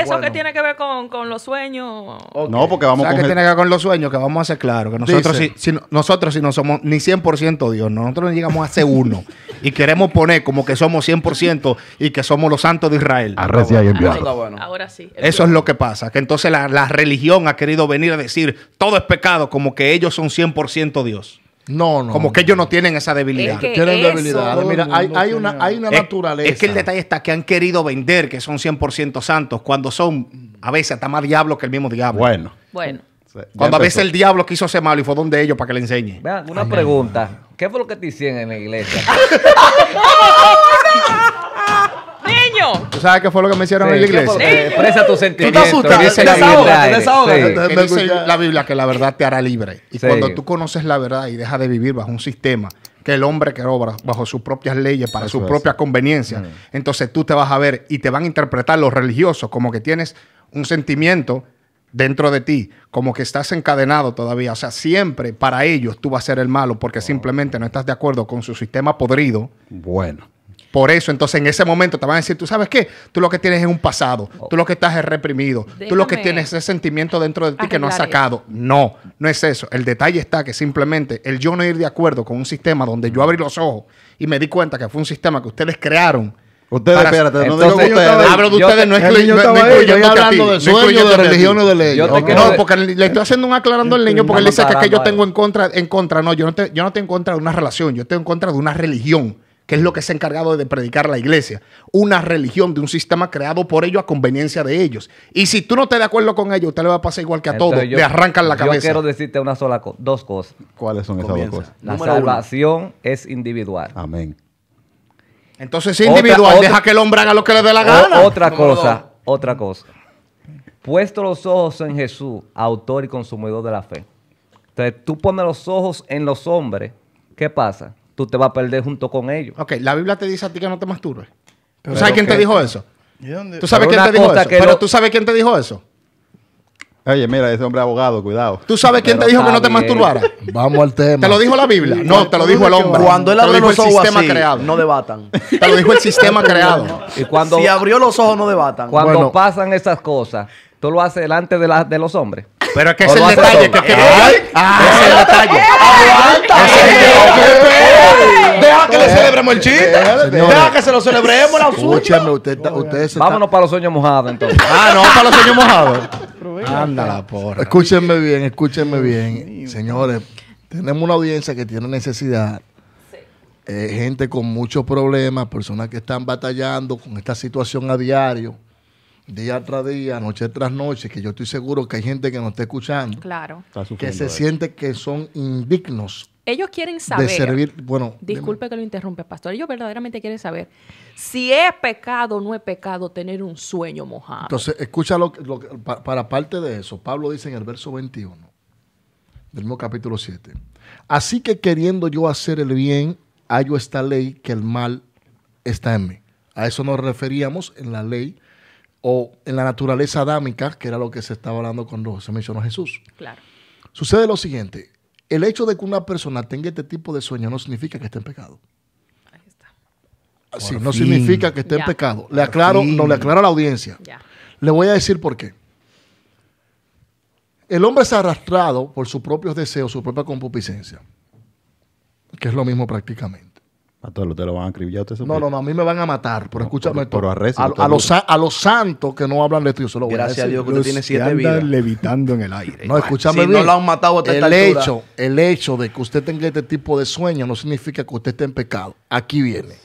¿Eso que tiene que ver con, los sueños? No, porque vamos a que tiene que ver con los sueños? Que vamos a hacer claro Que nosotros si, nosotros si no somos ni 100% Dios, nosotros no llegamos a ser uno. y queremos poner como que somos 100% y que somos los santos de Israel. Ahora, sí, Eso es lo que pasa. Que entonces la, la religión ha querido venir a decir todo es pecado como que ellos son 100% Dios. No, no. Como que ellos no tienen esa debilidad. tienen debilidad. Mira, hay, una, hay una naturaleza. Es que el detalle está que han querido vender que son 100% santos cuando son a veces hasta más diablo que el mismo diablo. Bueno. Bueno. Cuando a veces el diablo quiso hacer malo y fue donde ellos para que le enseñe. Vean, una pregunta. ¿Qué fue lo que te hicieron en la iglesia? ¿Tú sabes qué fue lo que me hicieron en la iglesia? Expresa tu sentimiento! Tú te asustas, te dice la Biblia que la verdad te hará libre. Y cuando tú conoces la verdad y dejas de vivir bajo un sistema que el hombre que obra bajo sus propias leyes, para su propia conveniencia, entonces tú te vas a ver y te van a interpretar los religiosos como que tienes un sentimiento dentro de ti, como que estás encadenado todavía. O sea, siempre para ellos tú vas a ser el malo porque simplemente no estás de acuerdo con su sistema podrido. Bueno. Por eso, entonces en ese momento te van a decir, tú sabes qué, tú lo que tienes es un pasado, tú lo que estás es reprimido, tú lo que tienes es ese sentimiento dentro de ti que no has sacado. No, no es eso. El detalle está que simplemente el yo no ir de acuerdo con un sistema donde yo abrí los ojos y me di cuenta que fue un sistema que ustedes crearon. Ustedes, espérate, no digo ustedes. Hablo de ustedes, no es que yo estoy hablando de de religión o de ley. No, porque le estoy haciendo un aclarando al niño porque él dice que, yo tengo en contra, en contra. No, yo no, te, yo no en contra de una relación, yo estoy en contra de una religión que es lo que se ha encargado de predicar la iglesia, una religión de un sistema creado por ellos a conveniencia de ellos. Y si tú no estás de acuerdo con ellos, Te le va a pasar igual que a todos, yo, arrancan la cabeza. Yo quiero decirte una sola dos cosas. ¿Cuáles son esas dos cosas? La salvación es individual. Amén. Entonces es individual, deja que el hombre haga lo que le dé la gana. otra cosa, otra cosa. Puesto los ojos en Jesús, autor y consumidor de la fe. Entonces tú pones los ojos en los hombres, ¿qué pasa? te vas a perder junto con ellos. Ok, la Biblia te dice a ti que no te masturbes. ¿Tú sabes quién te dijo eso? ¿Tú sabes quién te dijo eso? Pero tú sabes quién te dijo eso. Oye, mira, ese hombre abogado, cuidado. ¿Tú sabes quién te dijo que no te masturbara? Vamos al tema. ¿Te lo dijo la Biblia? No, te lo dijo el hombre. Cuando él abrió los ojos así, no debatan. Te lo dijo el sistema creado. Y cuando, si abrió los ojos, no debatan. Cuando pasan esas cosas, ¿tú lo haces delante de, de los hombres? Pero es que es el detalle. Que, que, es el detalle. ¡Aguanta! Deja que le celebremos el chiste. Deja que se lo celebremos la Escúchame, usted, ustedes Vámonos para los sueños mojados entonces. Ah, no, para los sueños mojados. Ándala, porra. Escúchenme bien, escúchenme bien. Señores, tenemos una audiencia que tiene necesidad. gente con muchos problemas, personas que están batallando con esta situación a diario día tras día, noche tras noche, que yo estoy seguro que hay gente que nos está escuchando, claro. que se siente que son indignos. Ellos quieren saber. De servir, bueno. Disculpe que lo interrumpe, pastor. Ellos verdaderamente quieren saber si es pecado o no es pecado tener un sueño mojado. Entonces, escucha lo, para parte de eso. Pablo dice en el verso 21 del mismo capítulo 7. Así que queriendo yo hacer el bien, hallo esta ley que el mal está en mí. A eso nos referíamos en la ley o en la naturaleza adámica, que era lo que se estaba hablando cuando se mencionó Jesús. Claro. Sucede lo siguiente, el hecho de que una persona tenga este tipo de sueño no significa que esté en pecado. Ahí está. Ah, no significa que esté en pecado. Le aclaro, no le aclaro a la audiencia. Le voy a decir por qué. El hombre es arrastrado por sus propios deseos, su propia concupiscencia, que es lo mismo prácticamente. Pastor, te lo van a acribillar? no, no, no, a mí me van a matar, pero escúchame a, los, a, los, santos que no hablan de esto, yo se lo voy a, decir. a Dios que usted tiene siete vidas. levitando en el aire. No, escúchame si no lo han matado el hecho, El hecho de que usted tenga este tipo de sueño no significa que usted esté en pecado. Aquí viene.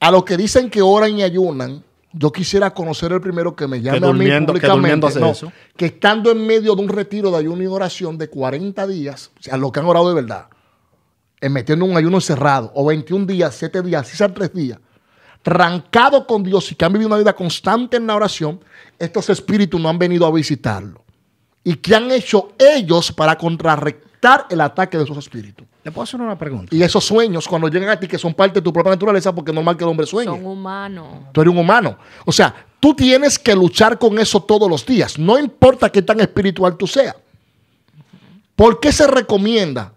A los que dicen que oran y ayunan, yo quisiera conocer el primero que me llame que a mí públicamente. Que, que estando en medio de un retiro de ayuno y oración de 40 días, o sea, los que han orado de verdad, en eh, metiendo un ayuno cerrado, o 21 días, 7 días, si sean 3 días, trancado con Dios y que han vivido una vida constante en la oración, estos espíritus no han venido a visitarlo. ¿Y qué han hecho ellos para contrarrestar el ataque de esos espíritus? Le puedo hacer una pregunta. Y esos sueños, cuando llegan a ti, que son parte de tu propia naturaleza, porque es normal que el hombre sueñe. Son humanos. Tú eres un humano. O sea, tú tienes que luchar con eso todos los días. No importa qué tan espiritual tú seas. ¿Por qué se recomienda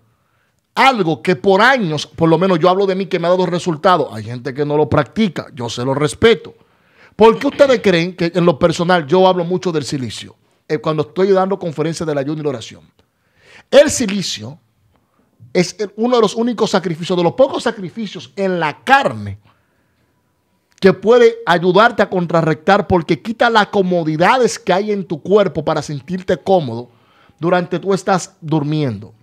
algo que por años, por lo menos yo hablo de mí que me ha dado resultados. Hay gente que no lo practica, yo se lo respeto. ¿Por qué ustedes creen que en lo personal yo hablo mucho del silicio? Eh, cuando estoy dando conferencias la ayuno y la oración. El silicio es uno de los únicos sacrificios, de los pocos sacrificios en la carne que puede ayudarte a contrarrestar porque quita las comodidades que hay en tu cuerpo para sentirte cómodo durante tú estás durmiendo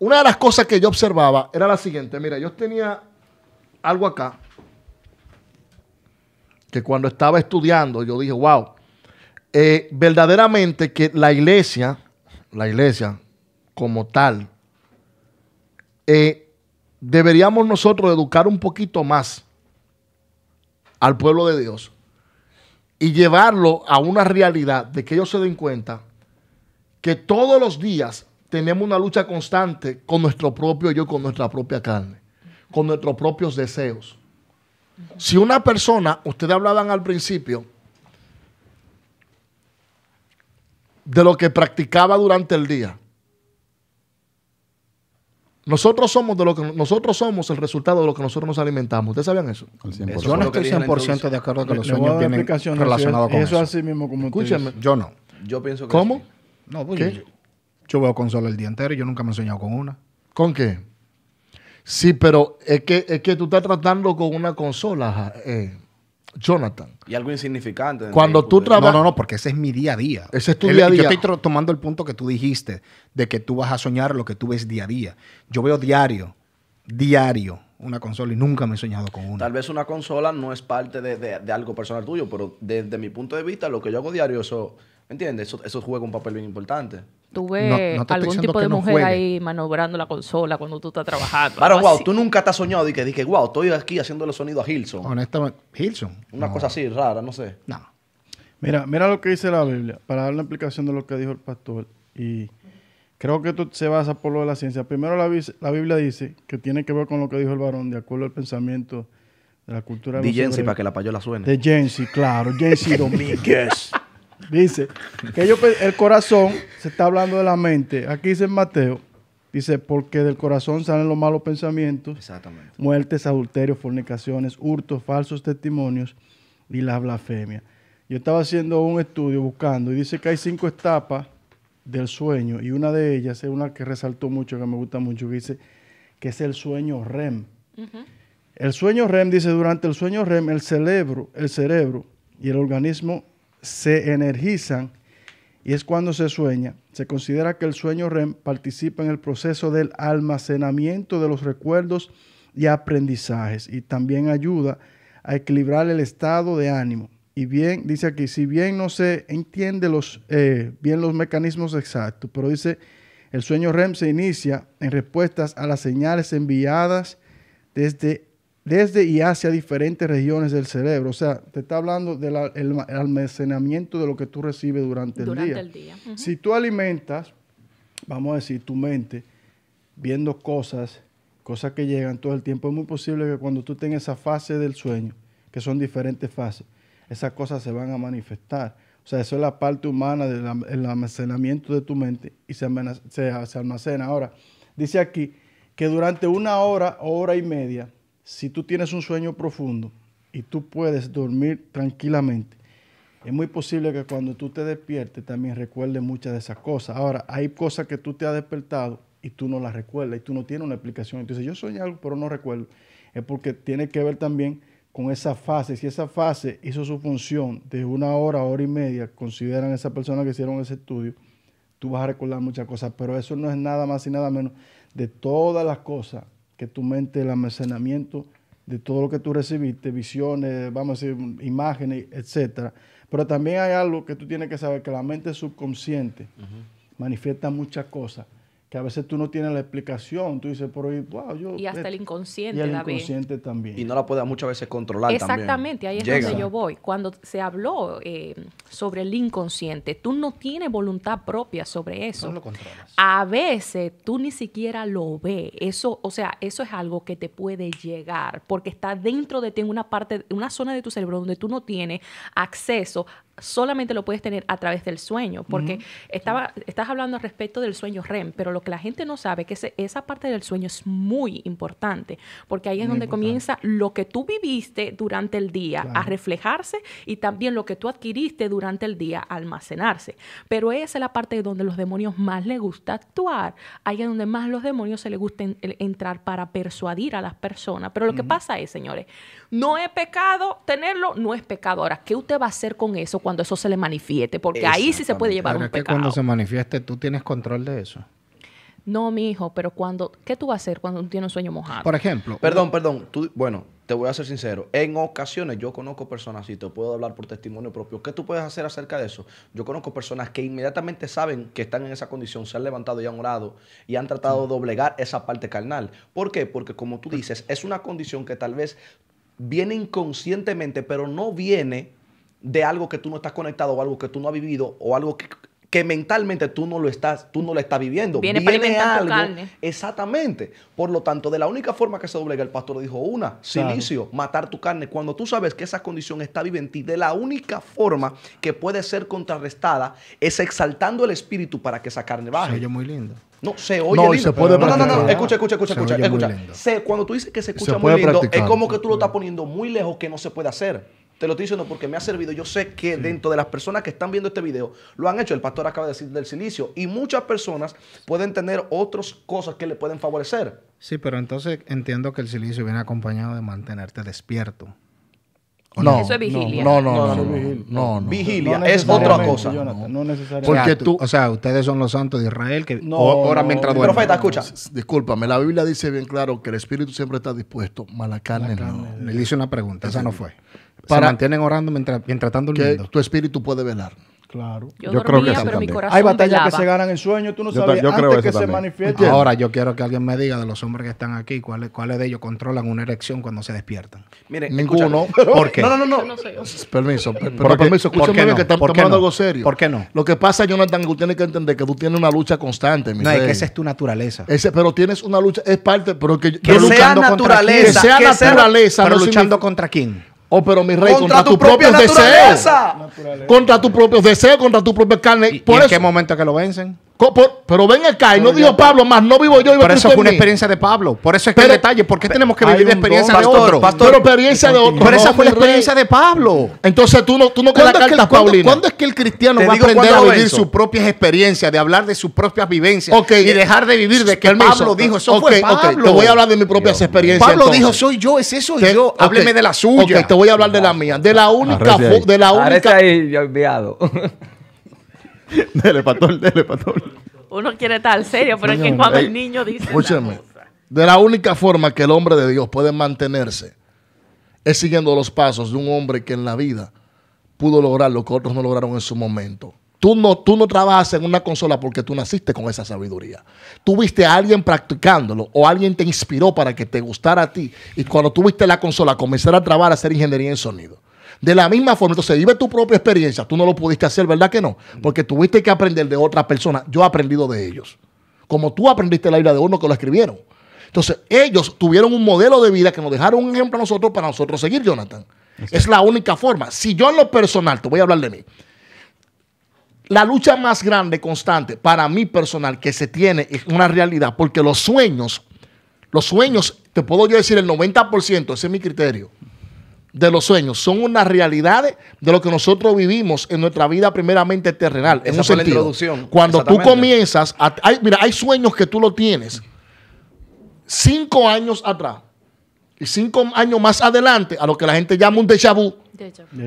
una de las cosas que yo observaba era la siguiente. Mira, yo tenía algo acá que cuando estaba estudiando yo dije, wow, eh, verdaderamente que la iglesia, la iglesia como tal, eh, deberíamos nosotros educar un poquito más al pueblo de Dios y llevarlo a una realidad de que ellos se den cuenta que todos los días tenemos una lucha constante con nuestro propio yo, con nuestra propia carne, con nuestros propios deseos. Si una persona, ustedes hablaban al principio, de lo que practicaba durante el día. Nosotros somos, de lo que, nosotros somos el resultado de lo que nosotros nos alimentamos. ¿Ustedes sabían eso? yo no estoy 100% de acuerdo con los sueños tienen relacionados con eso. Eso así mismo como Escúchame. Yo no. Yo pienso que ¿Cómo? No, pues ¿Qué? Yo, yo veo consola el día entero y yo nunca me he soñado con una. ¿Con qué? Sí, pero es que, tú estás tratando con una consola, eh, Jonathan. Y algo insignificante. Cuando tú trabajas... No, no, no, porque ese es mi día a día. Ese es tu día a día. Yo estoy tomando el punto que tú dijiste, de que tú vas a soñar lo que tú ves día a día. Yo veo diario, diario, una consola y nunca me he soñado con una. Tal vez una consola no es parte de, algo personal tuyo, pero desde mi punto de vista, lo que yo hago diario, eso entiendes? Eso, eso juega un papel bien importante. Tuve ves algún tipo de mujer ahí manobrando la consola cuando tú estás trabajando. Claro, wow, tú nunca te has soñado y que dije, wow, estoy aquí haciendo los sonidos a Hilson. Honestamente, Hilson. Una cosa así rara, no sé. No. Mira, mira lo que dice la Biblia, para dar la explicación de lo que dijo el pastor. Y creo que esto se basa por lo de la ciencia. Primero, la, Biblia dice que tiene que ver con lo que dijo el varón, de acuerdo al pensamiento de la cultura de, de Jensi, para que la payola suene. De Jensi, claro. Jensi Domínguez. Dice que pues, el corazón se está hablando de la mente. Aquí dice Mateo, dice, porque del corazón salen los malos pensamientos, muertes, adulterios, fornicaciones, hurtos, falsos testimonios y la blasfemia. Yo estaba haciendo un estudio buscando y dice que hay cinco etapas del sueño y una de ellas es una que resaltó mucho, que me gusta mucho, que dice que es el sueño REM. El sueño REM dice, durante el sueño REM el cerebro, el cerebro y el organismo se energizan y es cuando se sueña. Se considera que el sueño REM participa en el proceso del almacenamiento de los recuerdos y aprendizajes y también ayuda a equilibrar el estado de ánimo. Y bien, dice aquí, si bien no se entiende los, eh, bien los mecanismos exactos, pero dice, el sueño REM se inicia en respuestas a las señales enviadas desde desde y hacia diferentes regiones del cerebro. O sea, te está hablando del almacenamiento de lo que tú recibes durante, el día. El día. Si tú alimentas, vamos a decir, tu mente viendo cosas, cosas que llegan todo el tiempo, es muy posible que cuando tú tengas esa fase del sueño, que son diferentes fases, esas cosas se van a manifestar. O sea, eso es la parte humana del almacenamiento de tu mente y se almacena. Ahora, dice aquí que durante una hora, hora y media, si tú tienes un sueño profundo y tú puedes dormir tranquilamente, es muy posible que cuando tú te despiertes también recuerdes muchas de esas cosas. Ahora, hay cosas que tú te has despertado y tú no las recuerdas y tú no tienes una explicación. Entonces, yo soñé algo, pero no recuerdo. Es porque tiene que ver también con esa fase. Si esa fase hizo su función de una hora, hora y media, consideran esa persona que hicieron ese estudio, tú vas a recordar muchas cosas. Pero eso no es nada más y nada menos de todas las cosas que tu mente, el almacenamiento de todo lo que tú recibiste, visiones, vamos a decir, imágenes, etc. Pero también hay algo que tú tienes que saber, que la mente subconsciente manifiesta muchas cosas que a veces tú no tienes la explicación, tú dices, pero wow, yo... Y hasta eh, el inconsciente. Y el inconsciente también. Y no la puedes muchas veces controlar. Exactamente, ahí es donde yo voy. Cuando se habló eh, sobre el inconsciente, tú no tienes voluntad propia sobre eso. No lo controlas. A veces tú ni siquiera lo ves. Eso, o sea, eso es algo que te puede llegar porque está dentro de ti en una parte, una zona de tu cerebro donde tú no tienes acceso solamente lo puedes tener a través del sueño, porque estaba, estás hablando al respecto del sueño REM, pero lo que la gente no sabe es que esa parte del sueño es muy importante, porque ahí es donde comienza lo que tú viviste durante el día a reflejarse y también lo que tú adquiriste durante el día a almacenarse. Pero esa es la parte donde los demonios más les gusta actuar, ahí es donde más los demonios se les gusta entrar para persuadir a las personas. Pero lo que pasa es, señores, no es pecado tenerlo, no es pecado. Ahora, ¿qué usted va a hacer con eso cuando eso se le manifieste? Porque ahí sí se puede llevar un es pecado. Que cuando se manifieste, tú tienes control de eso. No, mi hijo, pero cuando, ¿qué tú vas a hacer cuando tienes un sueño mojado? Por ejemplo. Perdón, perdón. Tú, bueno, te voy a ser sincero. En ocasiones yo conozco personas, y te puedo hablar por testimonio propio, ¿qué tú puedes hacer acerca de eso? Yo conozco personas que inmediatamente saben que están en esa condición, se han levantado y han orado y han tratado de doblegar esa parte carnal. ¿Por qué? Porque como tú dices, es una condición que tal vez viene inconscientemente, pero no viene de algo que tú no estás conectado o algo que tú no has vivido o algo que, que mentalmente tú no lo estás, tú no lo estás viviendo. Viene, algo, Exactamente. Por lo tanto, de la única forma que se doblega, el pastor dijo una, silicio, matar tu carne. Cuando tú sabes que esa condición está viva en ti, de la única forma que puede ser contrarrestada es exaltando el espíritu para que esa carne baje. Se oye muy lindo. No, se oye no, no, no, no, no, escucha, escucha, escucha, escucha. escucha. cuando tú dices que se escucha muy lindo, es como que tú lo estás poniendo muy lejos que no se puede hacer. Te lo estoy diciendo porque me ha servido. Yo sé que dentro de las personas que están viendo este video lo han hecho. El pastor acaba de decir del silicio. Y muchas personas pueden tener otras cosas que le pueden favorecer. Sí, pero entonces entiendo que el silicio viene acompañado de mantenerte despierto. No, eso es vigilia. No, no, no, no, no Vigilia es otra cosa. Porque tú, o sea, ustedes son los santos de Israel que ahora mientras duermen. Profeta, escucha. Discúlpame, la Biblia dice bien claro que el espíritu siempre está dispuesto, mala carne, no. Le hice una pregunta, esa no fue para, se mantienen orando mientras, mientras están Que tu espíritu puede velar. Claro. Yo, creo que pero Hay batallas que se ganan en sueño, tú no sabes. antes que se Ahora yo quiero que alguien me diga de los hombres que están aquí, cuáles de ellos controlan una erección cuando se despiertan. Mire, ninguno. ¿Por qué? No, no, no, Permiso, pero permiso, escúchame que estamos tomando algo serio. ¿Por qué no? Lo que pasa, Jonathan, que tú tienes que entender que tú tienes una lucha constante, No, es que esa es tu naturaleza. Ese, pero tienes una lucha, es parte, pero que, que sea naturaleza, que sea naturaleza, pero luchando contra quién. Oh, pero mi rey, contra, tus tu propios deseos. Contra tus propios deseos, contra tu propia carne. ¿Y, Por en qué momento que lo vencen? Pero ven acá, y no dijo Pablo más, no vivo yo. y pero eso fue una experiencia de Pablo. Por eso es que el detalle, ¿por qué tenemos que vivir la experiencia de otro? pero experiencia de esa fue la experiencia de Pablo. Entonces tú no, tú no ¿Cuándo, es que, ¿cuándo, es que el cristiano va a aprender a vivir sus propias experiencias, de hablar de sus propias vivencias y dejar de vivir de que Pablo dijo, eso fue Pablo? Te voy a hablar de mis propias experiencias. Pablo dijo, soy yo, es eso yo. Hábleme de la suya. te voy a hablar de la mía. De la única. De la única. Dele, Uno quiere estar serio, pero es que cuando el niño dice. De la única forma que el hombre de Dios puede mantenerse es siguiendo los pasos de un hombre que en la vida pudo lograr lo que otros no lograron en su momento. Tú no, tú no trabajas en una consola porque tú naciste con esa sabiduría. Tuviste a alguien practicándolo o alguien te inspiró para que te gustara a ti. Y cuando tuviste la consola, comenzar a trabajar a hacer ingeniería en sonido. De la misma forma, entonces vive tu propia experiencia. Tú no lo pudiste hacer, ¿verdad que no? Porque tuviste que aprender de otra persona. Yo he aprendido de ellos. Como tú aprendiste la vida de uno que lo escribieron. Entonces, ellos tuvieron un modelo de vida que nos dejaron un ejemplo a nosotros para nosotros seguir, Jonathan. Es la única forma. Si yo en lo personal, te voy a hablar de mí, la lucha más grande, constante, para mí personal, que se tiene es una realidad, porque los sueños, los sueños, te puedo yo decir el 90%, ese es mi criterio, de los sueños son unas realidades de lo que nosotros vivimos en nuestra vida primeramente terrenal. En un sentido, Cuando tú comienzas, mira, hay sueños que tú lo tienes cinco años atrás y cinco años más adelante, a lo que la gente llama un déjà vu,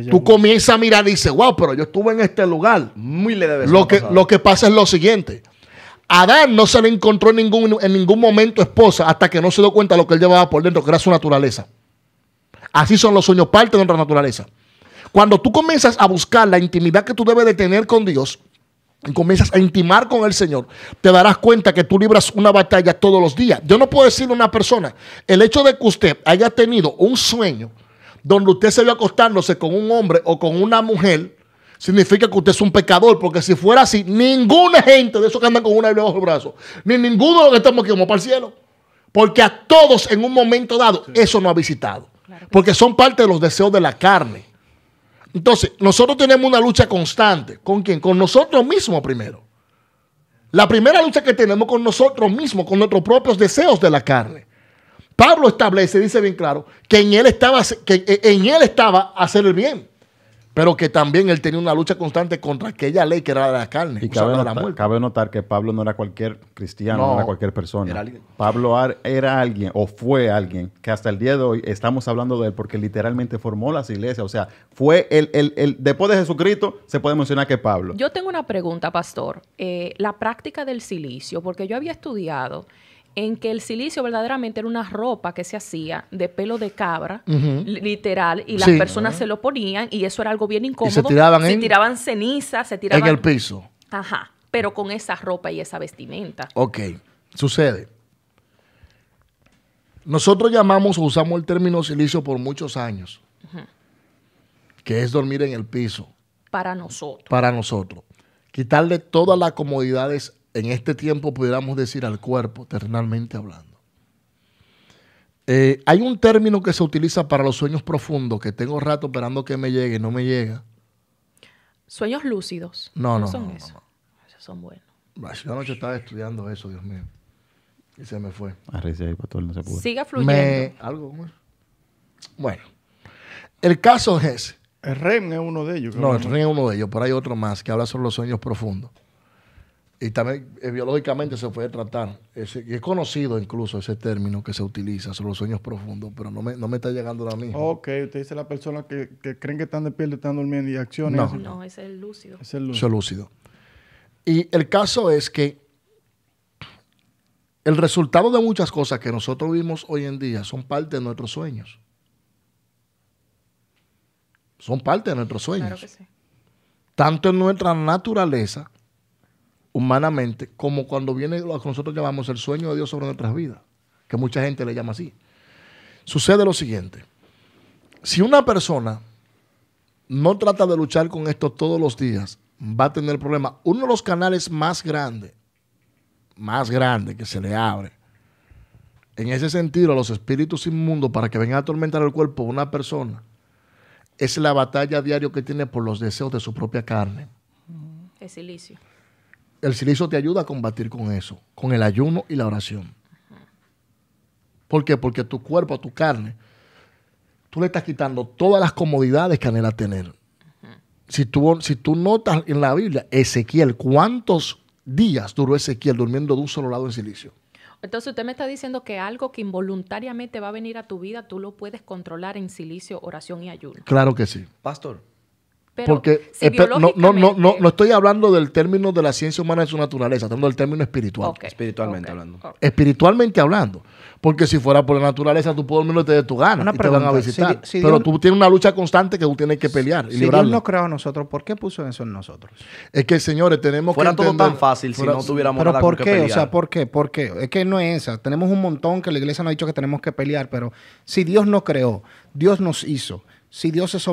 tú comienzas a mirar y dices, wow, pero yo estuve en este lugar. Muy le lo que, lo que pasa es lo siguiente. Adán no se le encontró en ningún momento esposa hasta que no se dio cuenta de lo que él llevaba por dentro, que era su naturaleza. Así son los sueños, parte de nuestra naturaleza. Cuando tú comienzas a buscar la intimidad que tú debes de tener con Dios, y comienzas a intimar con el Señor, te darás cuenta que tú libras una batalla todos los días. Yo no puedo decirle a una persona, el hecho de que usted haya tenido un sueño donde usted se vio acostándose con un hombre o con una mujer, significa que usted es un pecador, porque si fuera así, ninguna gente de esos que andan con una Biblia bajo el brazo, ni ninguno de los que estamos aquí como para el cielo, porque a todos en un momento dado eso no ha visitado porque son parte de los deseos de la carne. Entonces, nosotros tenemos una lucha constante. ¿Con quién? Con nosotros mismos primero. La primera lucha que tenemos con nosotros mismos, con nuestros propios deseos de la carne. Pablo establece, dice bien claro, que en él estaba, que en él estaba hacer el bien pero que también él tenía una lucha constante contra aquella ley que era la de la carne. Y cabe, notar, que Pablo no era cualquier cristiano, no, era cualquier persona. Pablo era alguien o fue alguien que hasta el día de hoy estamos hablando de él porque literalmente formó las iglesias. O sea, fue el, después de Jesucristo se puede mencionar que Pablo. Yo tengo una pregunta, pastor. Eh, la práctica del silicio, porque yo había estudiado en que el silicio verdaderamente era una ropa que se hacía de pelo de cabra, literal, y las personas se lo ponían y eso era algo bien incómodo. se tiraban, se tiraban ceniza, se tiraban... En el piso. Ajá, pero con esa ropa y esa vestimenta. Ok, sucede. Nosotros llamamos o usamos el término silicio por muchos años, que es dormir en el piso. Para nosotros. Para nosotros. Quitarle todas las comodidades en este tiempo pudiéramos decir al cuerpo, terrenalmente hablando. Eh, hay un término que se utiliza para los sueños profundos, que tengo rato esperando que me llegue no me llega. Sueños lúcidos. No, no. no son eso? son buenos. Yo anoche estaba estudiando eso, Dios mío. Y se me fue. Ah, Siga fluyendo. ¿Algo? bueno. El caso es... El REM es uno de ellos. No, el REM es uno de ellos, pero hay otro más que habla sobre los sueños profundos y también eh, biológicamente se puede tratar. y es conocido incluso ese término que se utiliza sobre los sueños profundos, pero no me, está llegando ahora mismo. Ok, usted dice la persona que, que creen que están de despiertos, están durmiendo y acciones. No, no, es el lúcido. Es el lúcido. Es lúcido. Y el caso es que el resultado de muchas cosas que nosotros vimos hoy en día son parte de nuestros sueños. Son parte de nuestros sueños. Claro que sí. Tanto en nuestra naturaleza humanamente, como cuando viene lo que nosotros llamamos el sueño de Dios sobre nuestras vidas, que mucha gente le llama así. Sucede lo siguiente, si una persona no trata de luchar con esto todos los días, va a tener problemas. Uno de los canales más grandes, más grande que se le abre, en ese sentido, a los espíritus inmundos para que vengan a atormentar el cuerpo de una persona, es la batalla diaria que tiene por los deseos de su propia carne. Es el silicio te ayuda a combatir con eso, con el ayuno y la oración. ¿Por qué? Porque tu cuerpo, tu carne, tú le estás quitando todas las comodidades que anhelas tener. Si tú, si tú notas en la Biblia, Ezequiel, ¿cuántos días duró Ezequiel durmiendo de un solo lado en silicio? Entonces usted me está diciendo que algo que involuntariamente va a venir a tu vida, tú lo puedes controlar en silicio, oración y ayuno. Claro que sí. Pastor, porque eh, no, no, no, no, estoy hablando del término de la ciencia humana en su naturaleza, hablando del término espiritual. Espiritualmente hablando. Espiritualmente hablando. Porque si fuera por la naturaleza, tú puedes dormir de tu gana y te van a visitar. Pero tú tienes una lucha constante que tú tienes que pelear. si Dios no creó a nosotros, ¿por qué puso eso en nosotros? Es que, señores, tenemos que. Fuera todo tan fácil si no tuviéramos Pero ¿por qué? O sea, ¿por qué? ¿Por qué? Es que no es esa. Tenemos un montón que la iglesia nos ha dicho que tenemos que pelear, pero si Dios no creó, Dios nos hizo si Dios es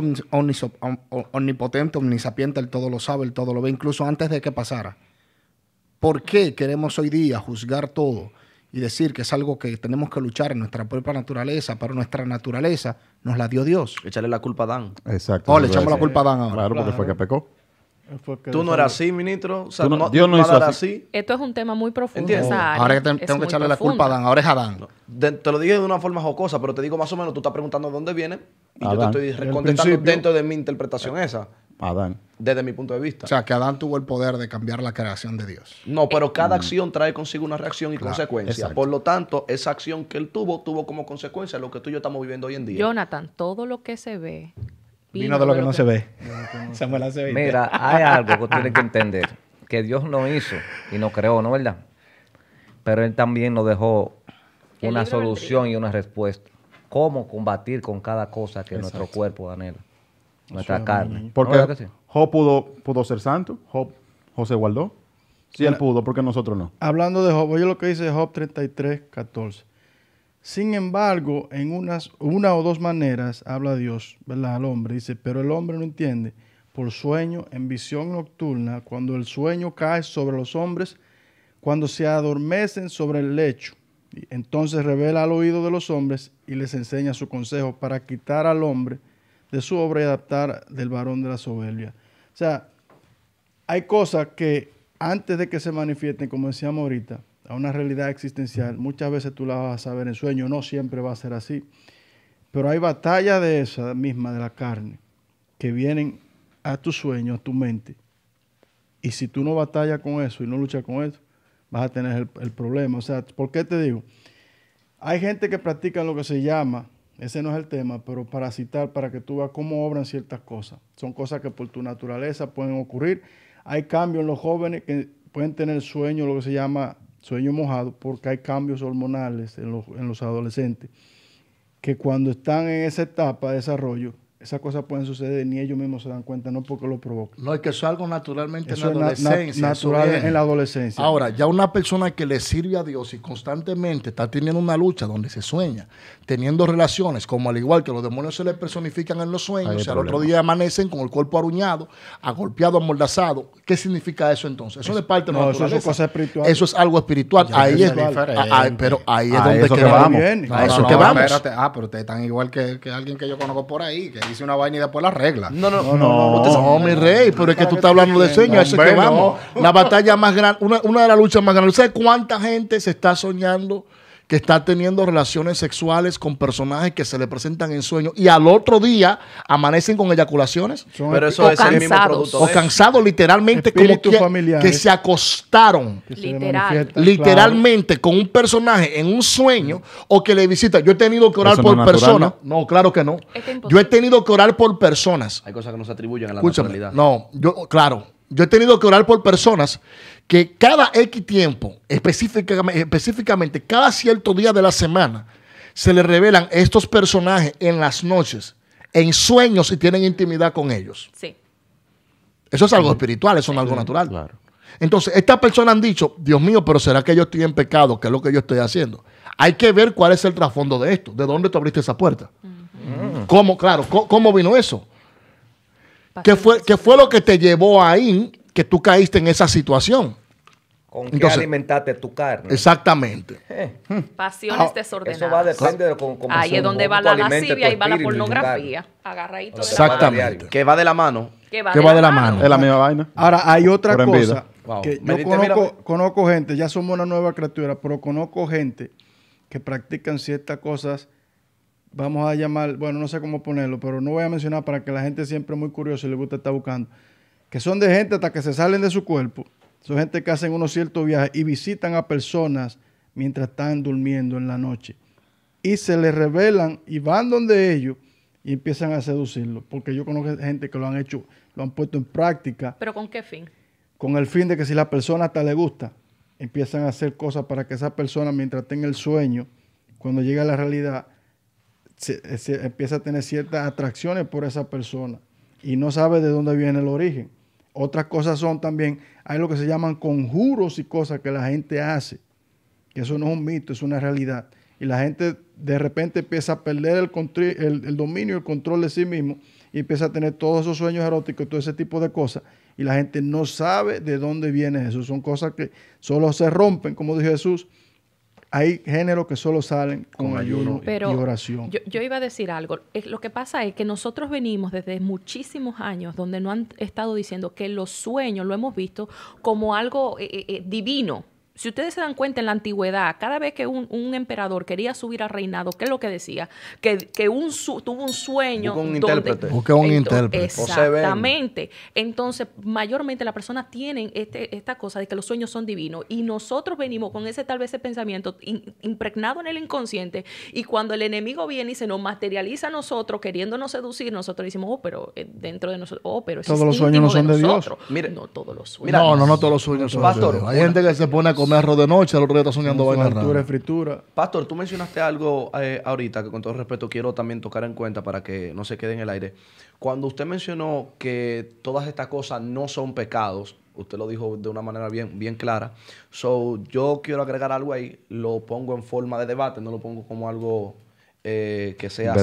omnipotente, omnisapiente, el todo lo sabe, el todo lo ve, incluso antes de que pasara, ¿por qué queremos hoy día juzgar todo y decir que es algo que tenemos que luchar en nuestra propia naturaleza, pero nuestra naturaleza nos la dio Dios? Echarle la culpa a Dan. Exacto. Oh, le echamos la culpa a Dan ahora. Claro, porque fue que pecó. Tú no eras así, ministro. Dios no hizo así. Esto es un tema muy profundo. Ahora que tengo que echarle la culpa a Adán. Ahora es Adán. te lo dije de una forma jocosa, pero te digo más o menos, tú estás preguntando dónde viene y yo te estoy contestando dentro de mi interpretación eh, esa. Adán. Desde mi punto de vista. O sea, que Adán tuvo el poder de cambiar la creación de Dios. No, pero eh, cada mm. acción trae consigo una reacción y consecuencia. Por lo tanto, esa acción que él tuvo, tuvo como consecuencia lo que tú y yo estamos viviendo hoy en día. Jonathan, todo lo que se ve Vino, de lo que no se ve. Mira, hay algo que tiene que entender. Que Dios no hizo y no creó, ¿no verdad? Pero Él también nos dejó una solución y una respuesta. Cómo combatir con cada cosa que nuestro cuerpo anhela. Nuestra carne. Porque Job pudo, pudo ser santo. Job, José guardó. Si sí, él pudo, porque nosotros no? Hablando de Job, oye lo que dice Job 33, 14. Sin embargo, en unas, una o dos maneras habla Dios al hombre. Dice, pero el hombre no entiende. Por sueño, en visión nocturna, cuando el sueño cae sobre los hombres, cuando se adormecen sobre el lecho. entonces revela al oído de los hombres y les enseña su consejo para quitar al hombre de su obra y adaptar del varón de la soberbia. O sea, hay cosas que antes de que se manifiesten, como decíamos ahorita, a una realidad existencial, muchas veces tú la vas a ver en sueño, no siempre va a ser así. Pero hay batallas de esa misma, de la carne, que vienen a tu sueño, a tu mente. Y si tú no batallas con eso y no luchas con eso, vas a tener el, problema. O sea, ¿por qué te digo? Hay gente que practica lo que se llama, ese no es el tema, pero para citar, para que tú veas cómo obran ciertas cosas. Son cosas que por tu naturaleza pueden ocurrir. Hay cambios en los jóvenes que pueden tener sueño, lo que se llama sueño mojado, porque hay cambios hormonales en los, adolescentes que cuando están en esa etapa de desarrollo esas cosas pueden suceder ni ellos mismos se dan cuenta, no porque lo provoquen. No, es que eso es algo naturalmente en la adolescencia. natural en la adolescencia. Ahora, ya una persona que le sirve a Dios y constantemente está teniendo una lucha donde se sueña, teniendo relaciones, como al igual que los demonios se le personifican en los sueños, o al otro día amanecen con el cuerpo aruñado, agolpeado, amordazado. ¿Qué significa eso entonces? Eso, es de parte Eso es espiritual. Eso es algo espiritual. ahí es, donde ah, ah, pero ahí es donde vamos. A eso que vamos. Ah, pero ustedes están igual que, que alguien que yo conozco por ahí, que Hice una vaina y después la regla. No, no, no, no, no, mi rey, pero es que tú estás hablando de sueños, eso es que vamos. La batalla más grande, una, de las luchas más grandes. ¿Sabes cuánta gente se está soñando? que está teniendo relaciones sexuales con personajes que se le presentan en sueño y al otro día amanecen con eyaculaciones. Pero eso o es cansados. O cansado literalmente, como que, que, se acostaron. Literalmente con un personaje en un sueño o que le visita. Yo he tenido que orar por personas. ¿no? claro que no. yo he tenido que orar por personas. Hay cosas que no se atribuyen a la Escúchame, No, yo, claro. Yo he tenido que orar por personas que cada X tiempo, específicamente, cada cierto día de la semana, se le revelan estos personajes en las noches, en sueños y tienen intimidad con ellos. Sí. Eso es algo espiritual, eso es algo natural. Claro. Entonces, estas personas han dicho, Dios mío, pero ¿será que yo estoy en pecado? que es lo que yo estoy haciendo? Hay que ver cuál es el trasfondo de esto, de dónde tú abriste esa puerta. ¿Cómo, claro, cómo, vino eso? ¿Qué fue, ¿Qué fue lo que te llevó ahí que tú caíste en esa situación? ¿Con qué alimentaste tu carne? Exactamente. Eh, hmm. Pasiones ah, desordenadas. Eso va a depender de cómo, Ahí es donde va la lascivia y va la pornografía. Agarradito de Exactamente. Que va de la mano. Que va, de, la, mano? Es la misma vaina. Ahora, hay otra cosa. Que yo conozco, conozco gente, ya somos una nueva criatura, pero conozco gente que practican ciertas cosas vamos a llamar, bueno, no sé cómo ponerlo, pero no voy a mencionar para que la gente siempre es muy curiosa y le gusta estar buscando, que son de gente hasta que se salen de su cuerpo son gente que hacen unos ciertos viajes y visitan a personas mientras están durmiendo en la noche. Y se les revelan y van donde ellos y empiezan a seducirlo. Porque yo conozco gente que lo han hecho, lo han puesto en práctica. ¿Pero con qué fin? Con el fin de que si la persona hasta le gusta, empiezan a hacer cosas para que esa persona, mientras tenga el sueño, cuando llegue a la realidad, se empieza a tener ciertas atracciones por esa persona y no sabe de dónde viene el origen. Otras cosas son también, hay lo que se llaman conjuros y cosas que la gente hace, que eso no es un mito, es una realidad. Y la gente de repente empieza a perder el, el, dominio, el control de sí mismo y empieza a tener todos esos sueños eróticos, todo ese tipo de cosas. Y la gente no sabe de dónde viene eso. Son cosas que solo se rompen, como dijo Jesús, hay géneros que solo salen con, ayuno y oración. Yo, iba a decir algo. Lo que pasa es que nosotros venimos desde muchísimos años donde no han estado diciendo que los sueños lo hemos visto como algo eh, eh, eh, divino. Si ustedes se dan cuenta en la antigüedad, cada vez que un, emperador quería subir al reinado, ¿qué es lo que decía? Que, un tuvo un sueño. con un intérprete. Busca un intérprete. Exactamente. Entonces, mayormente las personas tienen este, esta cosa de que los sueños son divinos y nosotros venimos con ese tal vez ese pensamiento impregnado en el inconsciente y cuando el enemigo viene y se nos materializa a nosotros queriéndonos seducir, nosotros decimos, oh, pero eh, dentro de nosotros, oh, pero todos los sueños no son de, Dios. no todos los sueños. no, no, no todos los sueños son de Dios. Hay gente que se pone a comer de noche, al otro soñando Fritura, Pastor, tú mencionaste algo eh, ahorita que con todo respeto quiero también tocar en cuenta para que no se quede en el aire. Cuando usted mencionó que todas estas cosas no son pecados, usted lo dijo de una manera bien, bien clara. So, yo quiero agregar algo ahí, lo pongo en forma de debate, no lo pongo como algo eh, que sea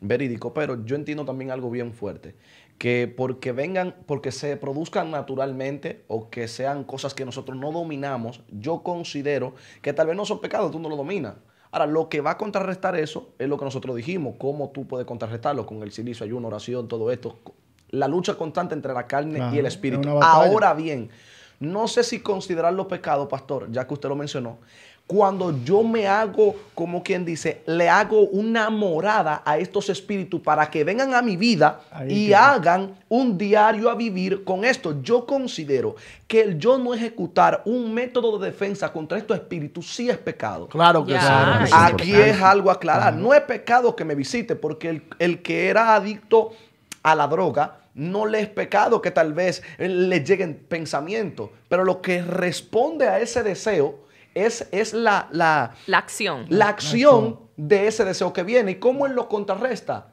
verídico, pero yo entiendo también algo bien fuerte que porque vengan, porque se produzcan naturalmente o que sean cosas que nosotros no dominamos, yo considero que tal vez no son pecados, tú no lo dominas. Ahora, lo que va a contrarrestar eso es lo que nosotros dijimos, cómo tú puedes contrarrestarlo con el silicio, ayuno, oración, todo esto, la lucha constante entre la carne y el espíritu. Ahora bien, no sé si considerarlo pecado, pastor, ya que usted lo mencionó, cuando yo me hago, como quien dice, le hago una morada a estos espíritus para que vengan a mi vida y hagan un diario a vivir con esto. Yo considero que el yo no ejecutar un método de defensa contra estos espíritus sí es pecado. Claro que sí. Aquí es algo a aclarar. No es pecado que me visite, porque el, el que era adicto a la droga, no le es pecado que tal vez le lleguen pensamientos, pero lo que responde a ese deseo, es, la, la acción. La acción de ese deseo que viene. ¿Y cómo él lo contrarresta?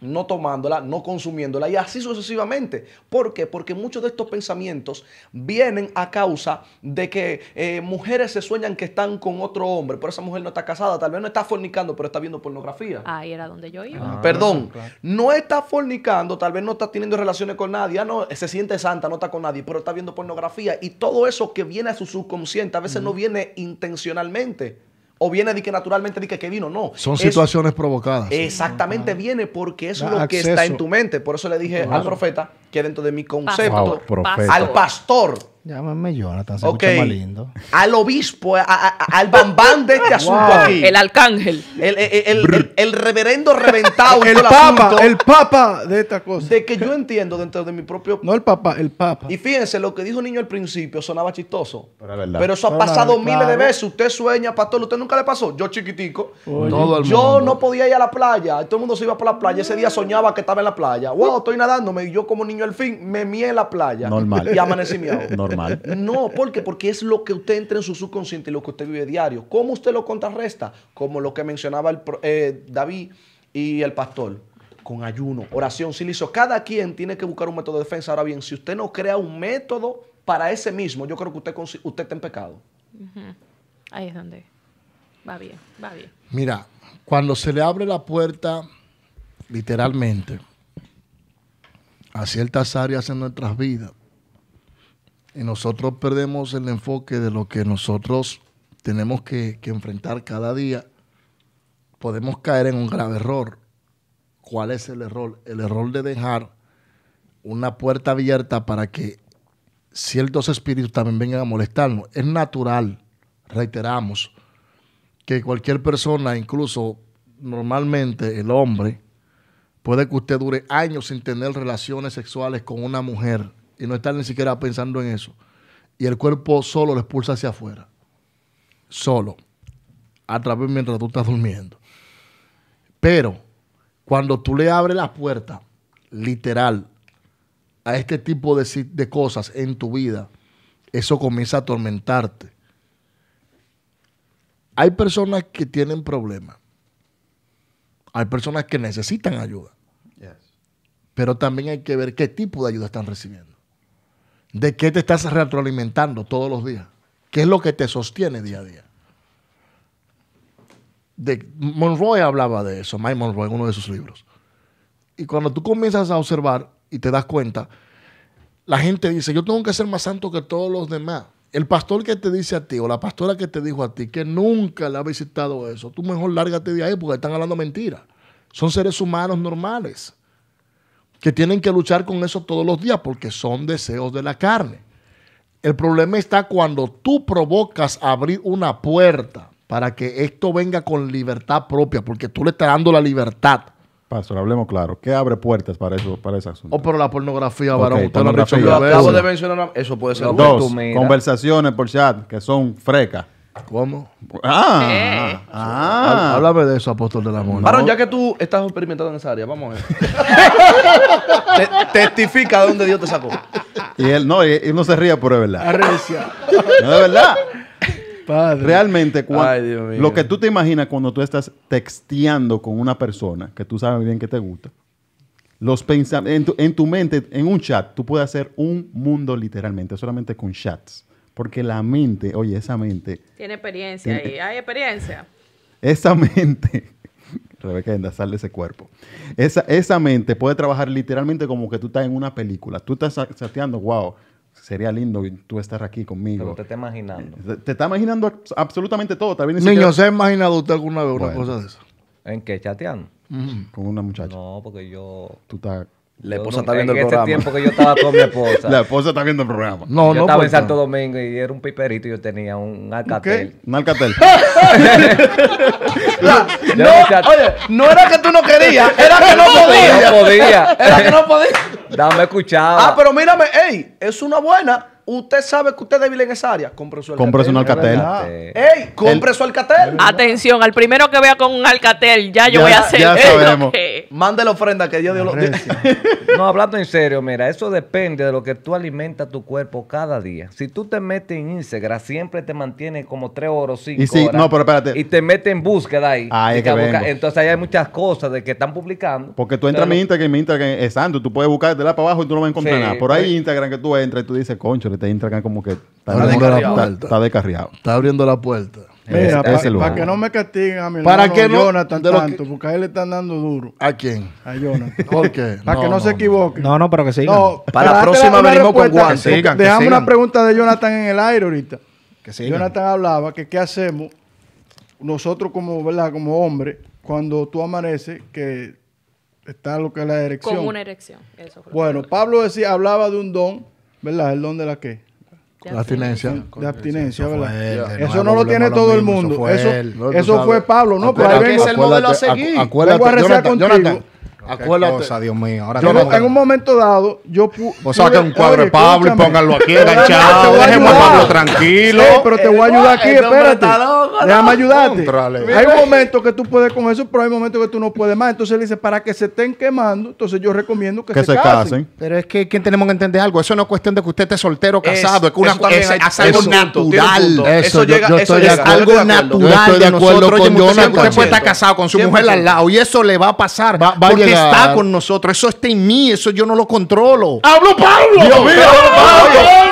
no tomándola, no consumiéndola y así sucesivamente. ¿Por qué? Porque muchos de estos pensamientos vienen a causa de que eh, mujeres se sueñan que están con otro hombre, pero esa mujer no está casada, tal vez no está fornicando, pero está viendo pornografía. Ahí era donde yo iba. Ah, Perdón, no está fornicando, tal vez no está teniendo relaciones con nadie, ya ah, no, se siente santa, no está con nadie, pero está viendo pornografía y todo eso que viene a su subconsciente a veces no viene intencionalmente o viene de que naturalmente de que, vino, no. Son situaciones provocadas. Exactamente, viene porque es lo que está en tu mente. Por eso le dije al profeta que dentro de mi concepto, al pastor, Llámame Jonathan, se más lindo. Al obispo, al bambán de este asunto aquí. El arcángel. El, reverendo reventado. el papa, el papa de esta cosa. De que yo entiendo dentro de mi propio... No el papa, el papa. Y fíjense, lo que dijo niño al principio sonaba chistoso. Pero, eso ha pasado miles de veces. Usted sueña, pastor, ¿usted nunca le pasó? Yo chiquitico. yo no podía ir a la playa. Todo el mundo se iba por la playa. Ese día soñaba que estaba en la playa. Wow, estoy nadándome. Y yo como niño al fin me mié en la playa. Normal. Y amanecí Normal. No, ¿por qué? Porque es lo que usted entra en su subconsciente y lo que usted vive diario. ¿Cómo usted lo contrarresta? Como lo que mencionaba el, eh, David y el pastor. Con ayuno, oración, silicio. Cada quien tiene que buscar un método de defensa. Ahora bien, si usted no crea un método para ese mismo, yo creo que usted, usted está en pecado. Ahí es donde va bien, va bien. Mira, cuando se le abre la puerta, literalmente, a ciertas áreas en nuestras vidas, y nosotros perdemos el enfoque de lo que nosotros tenemos que, enfrentar cada día, podemos caer en un grave error. ¿Cuál es el error? El error de dejar una puerta abierta para que ciertos espíritus también vengan a molestarnos. Es natural, reiteramos, que cualquier persona, incluso normalmente el hombre, puede que usted dure años sin tener relaciones sexuales con una mujer y no están ni siquiera pensando en eso. Y el cuerpo solo lo expulsa hacia afuera. Solo. A través mientras tú estás durmiendo. Pero cuando tú le abres la puerta, literal, a este tipo de, cosas en tu vida, eso comienza a atormentarte. Hay personas que tienen problemas. Hay personas que necesitan ayuda. Pero también hay que ver qué tipo de ayuda están recibiendo. ¿De qué te estás retroalimentando todos los días? ¿Qué es lo que te sostiene día a día? De, Monroy hablaba de eso, Mike Monroe en uno de sus libros. Y cuando tú comienzas a observar y te das cuenta, la gente dice, yo tengo que ser más santo que todos los demás. El pastor que te dice a ti o la pastora que te dijo a ti que nunca le ha visitado eso, tú mejor lárgate de ahí porque están hablando mentiras. Son seres humanos normales que tienen que luchar con eso todos los días porque son deseos de la carne. El problema está cuando tú provocas abrir una puerta para que esto venga con libertad propia, porque tú le estás dando la libertad. Pastor, hablemos claro. ¿Qué abre puertas para eso, para ese asunto? O por la pornografía, varón. usted pornografía, Acabo de mencionar, eso puede ser. conversaciones por chat que son frecas. ¿Cómo? Ah, ah. Háblame de eso, apóstol la amor. Varón, ya que tú estás experimentado en esa área, vamos a ver. testifica de dónde Dios te sacó. Y él no, no se ría, pero es verdad. No, es verdad. Padre. Realmente, lo que tú te imaginas cuando tú estás texteando con una persona que tú sabes bien que te gusta, los en tu mente, en un chat, tú puedes hacer un mundo literalmente, solamente con chats. Porque la mente, oye, esa mente. Tiene experiencia y hay experiencia. Esa mente. Rebeca sal de ese cuerpo. Esa, esa mente puede trabajar literalmente como que tú estás en una película. Tú estás chateando. wow, sería lindo tú estar aquí conmigo. Pero te está imaginando. Te, está imaginando absolutamente todo. También Niño, ¿se ha imaginado usted alguna vez una cosa de eso? ¿En qué? ¿Chateando? Con una muchacha. No, porque yo... Tú estás la esposa está viendo el programa. En tiempo que yo estaba con mi esposa. La esposa está viendo el programa. No, no. Yo estaba pues, en Santo Domingo y era un piperito y yo tenía un alcatel. ¿Qué? Un alcatel. no, oye, no era que tú no querías, era que no podías. No podía. era que no podía. Dame escuchaba. Ah, pero mírame, ey, es una buena. Usted sabe que usted es débil en esa área. Compre su Alcatel. Compre su Alcatel. ¡Ey! Compre su Alcatel. Atención, al primero que vea con un Alcatel, ya yo voy a hacer. Ya sabemos. la ofrenda que Dios dio lo. no, hablando en serio, mira, eso depende de lo que tú alimentas tu cuerpo cada día. Si tú te metes en Instagram, siempre te mantiene como tres horas, cinco y sí, No, pero espérate. Y te metes en búsqueda ahí. Ah, es que Entonces ahí hay muchas cosas de que están publicando. Porque tú entras en Instagram y mi Instagram es santo. Tú puedes buscar de la para abajo y tú no vas a encontrar nada. Por ahí Instagram que tú entras y tú dices, concho, que te entra como que está, descarriado. La, está, Está abriendo la puerta. para que no me castiguen a mi ¿Para hermano Jonathan tanto, porque a él le están dando duro. ¿A quién? A Jonathan. ¿Por qué? Para que no, se equivoque. No, no, pero que siga para la próxima venimos con guantes. Dejamos una pregunta de Jonathan en el aire ahorita. Que Jonathan hablaba que qué hacemos nosotros como, ¿verdad? como hombre cuando tú amaneces que está lo que es la erección. con una erección. Eso bueno, Pablo decía, hablaba de un don ¿verdad? El don de la qué? De abstinencia. De abstinencia, ¿verdad? Eso, no lo tiene todo el mundo. Eso, fue, eso fue Pablo, ¿no? Pero ahí vengo. es el modelo a seguir. Acuérdate, Jonathan, Acuérdate. Dios mío. Ahora en un momento dado, yo pude. Vos un cuadro de Pablo y pónganlo aquí enganchado. Dejemos a Pablo tranquilo. pero te voy a ayudar aquí, espérate. Déjame ayudarte. Hay momentos que tú puedes con eso, pero hay momentos que tú no puedes más. Entonces él dice, para que se estén quemando, entonces yo recomiendo que, se, casen. Pero es que ¿quién tenemos que entender algo. Eso no es cuestión de que usted esté soltero o casado. Es, que una, es, es algo natural. Eso, llega, eso es algo natural de nosotros. Usted puede estar casado con su mujer al lado y eso le va a pasar está con nosotros. Eso está en mí, eso yo no lo controlo. ¡Hablo Pablo! ¡Dios mío!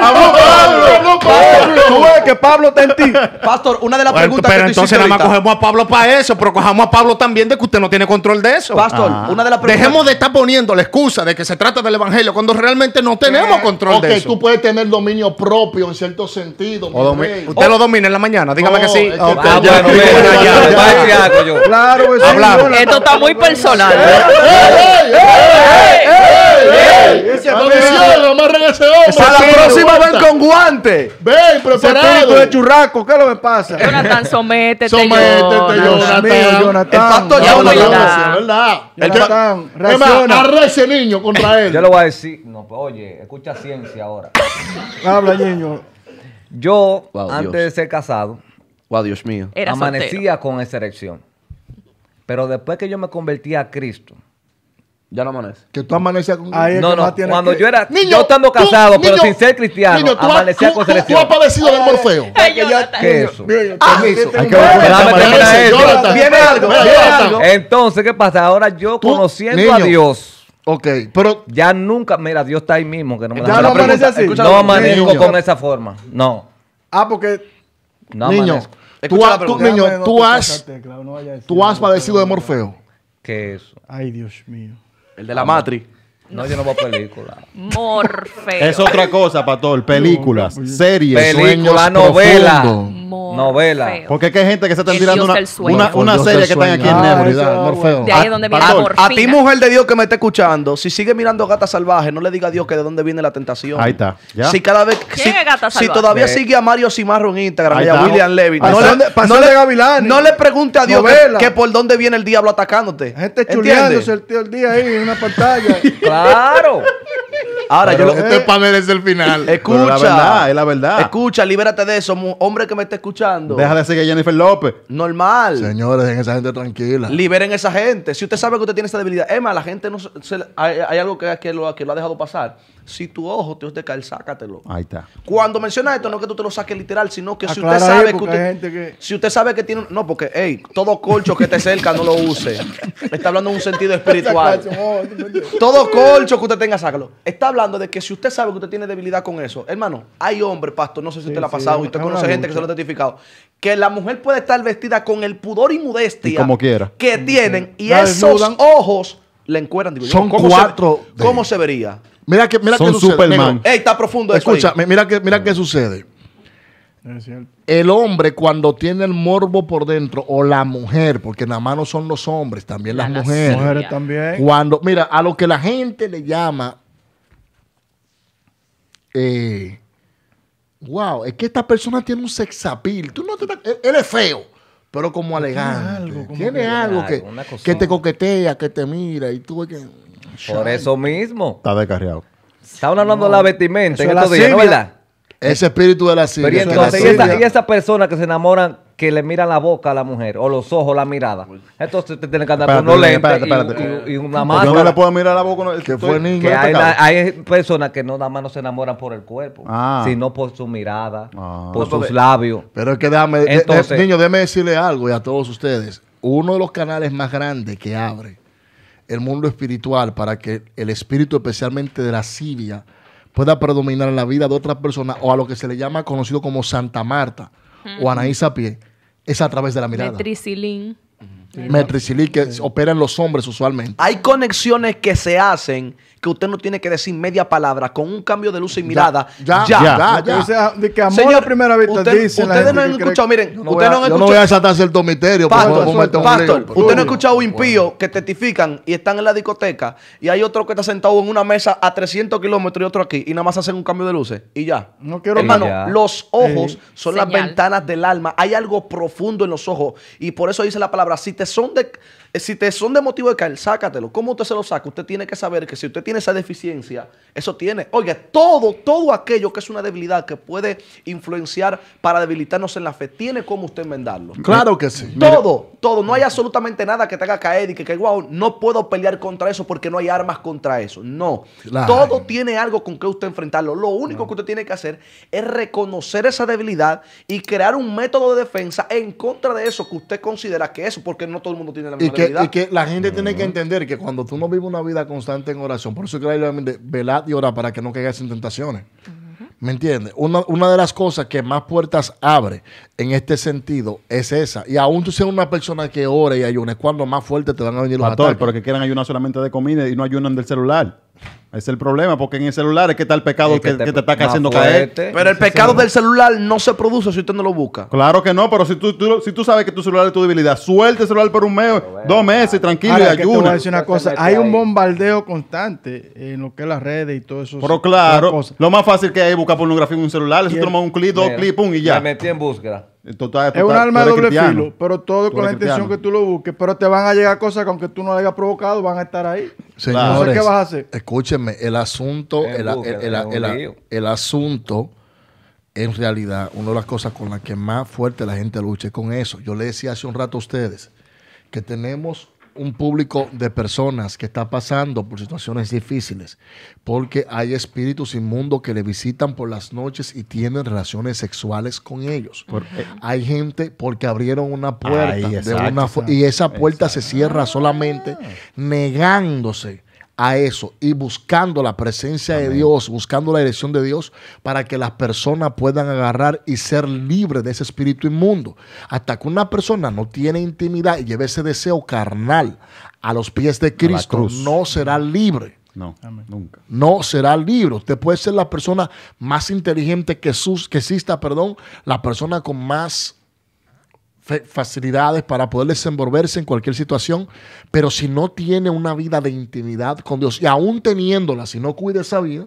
¡Hablo Pablo! ¡Hablo Pablo! Tú ves que Pablo está en ti. Pastor, una de las preguntas pero entonces nada más cogemos a Pablo para eso, pero cojamos a Pablo también de que usted no tiene control de eso. Pastor, una de las preguntas... Dejemos de estar poniendo la excusa de que se trata del evangelio cuando realmente no tenemos control de eso. tú puedes tener dominio propio en cierto sentido. usted lo domina en la mañana, dígame que sí. Claro, eso. Esto está muy personal. Para la próxima ven con guante? Ven, preparado. de churrasco. ¿qué es lo que pasa? Jonathan, sométete. Sométete, Jonathan. Jonathan. El pastor Jonathan. ¿Verdad? Jonathan, reacciona. ese niño contra él. Yo le voy a decir, no, oye, escucha ciencia ahora. Habla, niño. Yo, antes de ser casado, wow, Dios mío. amanecía con esa erección. Pero después que yo me convertí a Cristo, ya no amanece. Que tú amanecías con No, no, cuando yo era, niño, yo estando casado, pero sin ser cristiano, amanecía tú, con selección. Tú, has padecido del morfeo. ¿Qué, eso? permiso. Viene algo, Entonces, ¿qué pasa? Ahora yo conociendo a Dios... Ok, pero. Ya nunca. Mira, Dios está ahí mismo. Que no me ya no amanece así. no amanezco con esa forma. No. Ah, porque. No niño, amanezco. Tú, has, tú, has, padecido de Morfeo. ¿Qué eso? Ay, Dios mío. El de la matriz. No, yo no veo películas. Morfeo. Es otra cosa, Pastor. Películas, series, Sueños novela, novela Porque hay gente que se está tirando una, serie que están aquí en Netflix. Morfeo. De ahí donde A ti, mujer de Dios que me está escuchando, si sigue mirando Gata Salvaje, no le diga a Dios que de dónde viene la tentación. Ahí está. Si cada vez... Si, todavía eh. sigue a Mario Cimarro en Instagram y a William Levy. No, le, no, no le pregunte a Dios que, por dónde viene el diablo atacándote. Gente chuleándose el, el día ahí en una pantalla. Claro! Ahora, yo lo... Este es el final. Escucha. Es la verdad, es la verdad. Escucha, libérate de eso, hombre que me está escuchando. Deja de seguir Jennifer López. Normal. Señores, en esa gente tranquila. Liberen a esa gente. Si usted sabe que usted tiene esa debilidad. Emma, la gente no... hay, algo que, lo, ha dejado pasar. Si tu ojo te usted caer, sácatelo. Ahí está. Cuando menciona esto, no es que tú te lo saques literal, sino que si usted sabe que, usted, Si usted sabe que tiene. No, porque, hey, todo colcho que te cerca no lo use. Está hablando en un sentido espiritual. todo colcho que usted tenga, sácalo. Está hablando de que si usted sabe que usted tiene debilidad con eso, hermano, hay hombres, pastor, no sé si usted la ha pasado, y usted conoce gente que se lo ha testificado, que la mujer puede estar vestida con el pudor y modestia como quiera. que tienen, y esos ojos le encuentran Son cuatro. ¿Cómo se vería? Mira que, mira Superman. está profundo Escucha, mira que, mira qué sucede. El hombre cuando tiene el morbo por dentro o la mujer, porque nada más no son los hombres, también las, las mujeres. mujeres. también. Cuando, mira, a lo que la gente le llama wow, eh, es que esta persona tiene un sexapil. Tú no él, es feo, pero como elegante. Tiene algo, que, que, te coquetea, que te mira y tú que... Por eso mismo. Está descarriado. Estaban hablando de la vestimenta Ese espíritu de la civil y esa persona que se enamoran que le miran la boca a la mujer o los ojos, la mirada. Entonces te tiene que andar con unos lentes y, y, y, una no le puedo mirar la boca. que fue hay, personas que no nada más no se enamoran por el cuerpo, ah. sino por su mirada, ah, por sus labios. Pero es que déjame, niño, déjame decirle algo y a todos ustedes. Uno de los canales más grandes que abre el mundo espiritual para que el espíritu, especialmente de la sivia, pueda predominar en la vida de otras personas o a lo que se le llama conocido como Santa Marta o a Pie, es a través de la mirada. Metricilín. Metricilín que operan los hombres usualmente. Hay conexiones que se hacen que usted no tiene que decir media palabra con un cambio de luz y mirada. Ya, ya, ya. ya, ya. de que amor Señor, a primera vista usted, dice. Ustedes no han escuchado, miren, usted no han escuchado. no voy a desatarse el domiterio. Pastor, pastor, pastor pues. usted no ha escuchado impíos que testifican y están en la discoteca y hay otro que está sentado en una mesa a 300 kilómetros y otro aquí y nada más hacen un cambio de luces y ya. No quiero Hermano, los ojos son las ventanas del alma. Hay algo profundo en los ojos y por eso dice la palabra, si te son de eh, si te son de motivo de caer, sácatelo. ¿Cómo usted se lo saca? Usted tiene que saber que si usted tiene esa deficiencia, eso tiene. Oiga, todo, todo aquello que es una debilidad que puede influenciar para debilitarnos en la fe, tiene cómo usted enmendarlo. Claro que sí. Todo, todo. No hay absolutamente nada que te haga caer y que, que wow, no puedo pelear contra eso porque no hay armas contra eso. No. todo tiene algo con que usted enfrentarlo. Lo único que usted tiene que hacer es reconocer esa debilidad y crear un método de defensa en contra de eso que usted considera que eso, porque no todo el mundo tiene la misma que la gente tiene que entender que cuando tú no vives una vida constante en oración, por eso que la velad y orar para que no caigas en tentaciones. ¿Me entiendes? Una, de las cosas que más puertas abre en este sentido es esa. Y aún tú seas una persona que ore y ayune, es cuando más fuerte te van a venir los ataques. Pero ayunar solamente de comida y no ayunan del celular. Es el problema, porque en el celular es que está el pecado que, te, está haciendo caer. Pero el pecado del celular no se produce si usted no lo busca. Claro que no, pero si tú, si tú sabes que tu celular es tu debilidad, suelte el celular por un mes, dos meses, tranquilo y ayuda. una cosa, hay un bombardeo constante en lo que es las redes y todo eso. Pero claro, lo más fácil que hay es buscar pornografía en un celular, eso toma un clic, dos clics, pum y ya. Me metí en búsqueda es un arma de doble filo, pero todo con la intención que tú lo busques. Pero te van a llegar cosas que aunque tú no las hayas provocado, van a estar ahí. no sé ¿qué vas a hacer? Escúchenme, el asunto, el, el, asunto, en realidad, una de las cosas con las que más fuerte la gente lucha es con eso. Yo le decía hace un rato a ustedes que tenemos un público de personas que está pasando por situaciones difíciles, porque hay espíritus inmundos que le visitan por las noches y tienen relaciones sexuales con ellos. Eh, hay gente porque abrieron una puerta y esa puerta se cierra solamente ah. negándose a eso y buscando la presencia de Dios, buscando la dirección de Dios para que las personas puedan agarrar y ser libres de ese espíritu inmundo. Hasta que una persona no tiene intimidad y lleve ese deseo carnal a los pies de Cristo, no será libre. No, nunca. No será libre. Usted puede ser la persona más inteligente que, que exista, perdón, la persona con más facilidades para poder desenvolverse en cualquier situación, pero si no tiene una vida de intimidad con Dios, y aún teniéndola, si no cuida esa vida,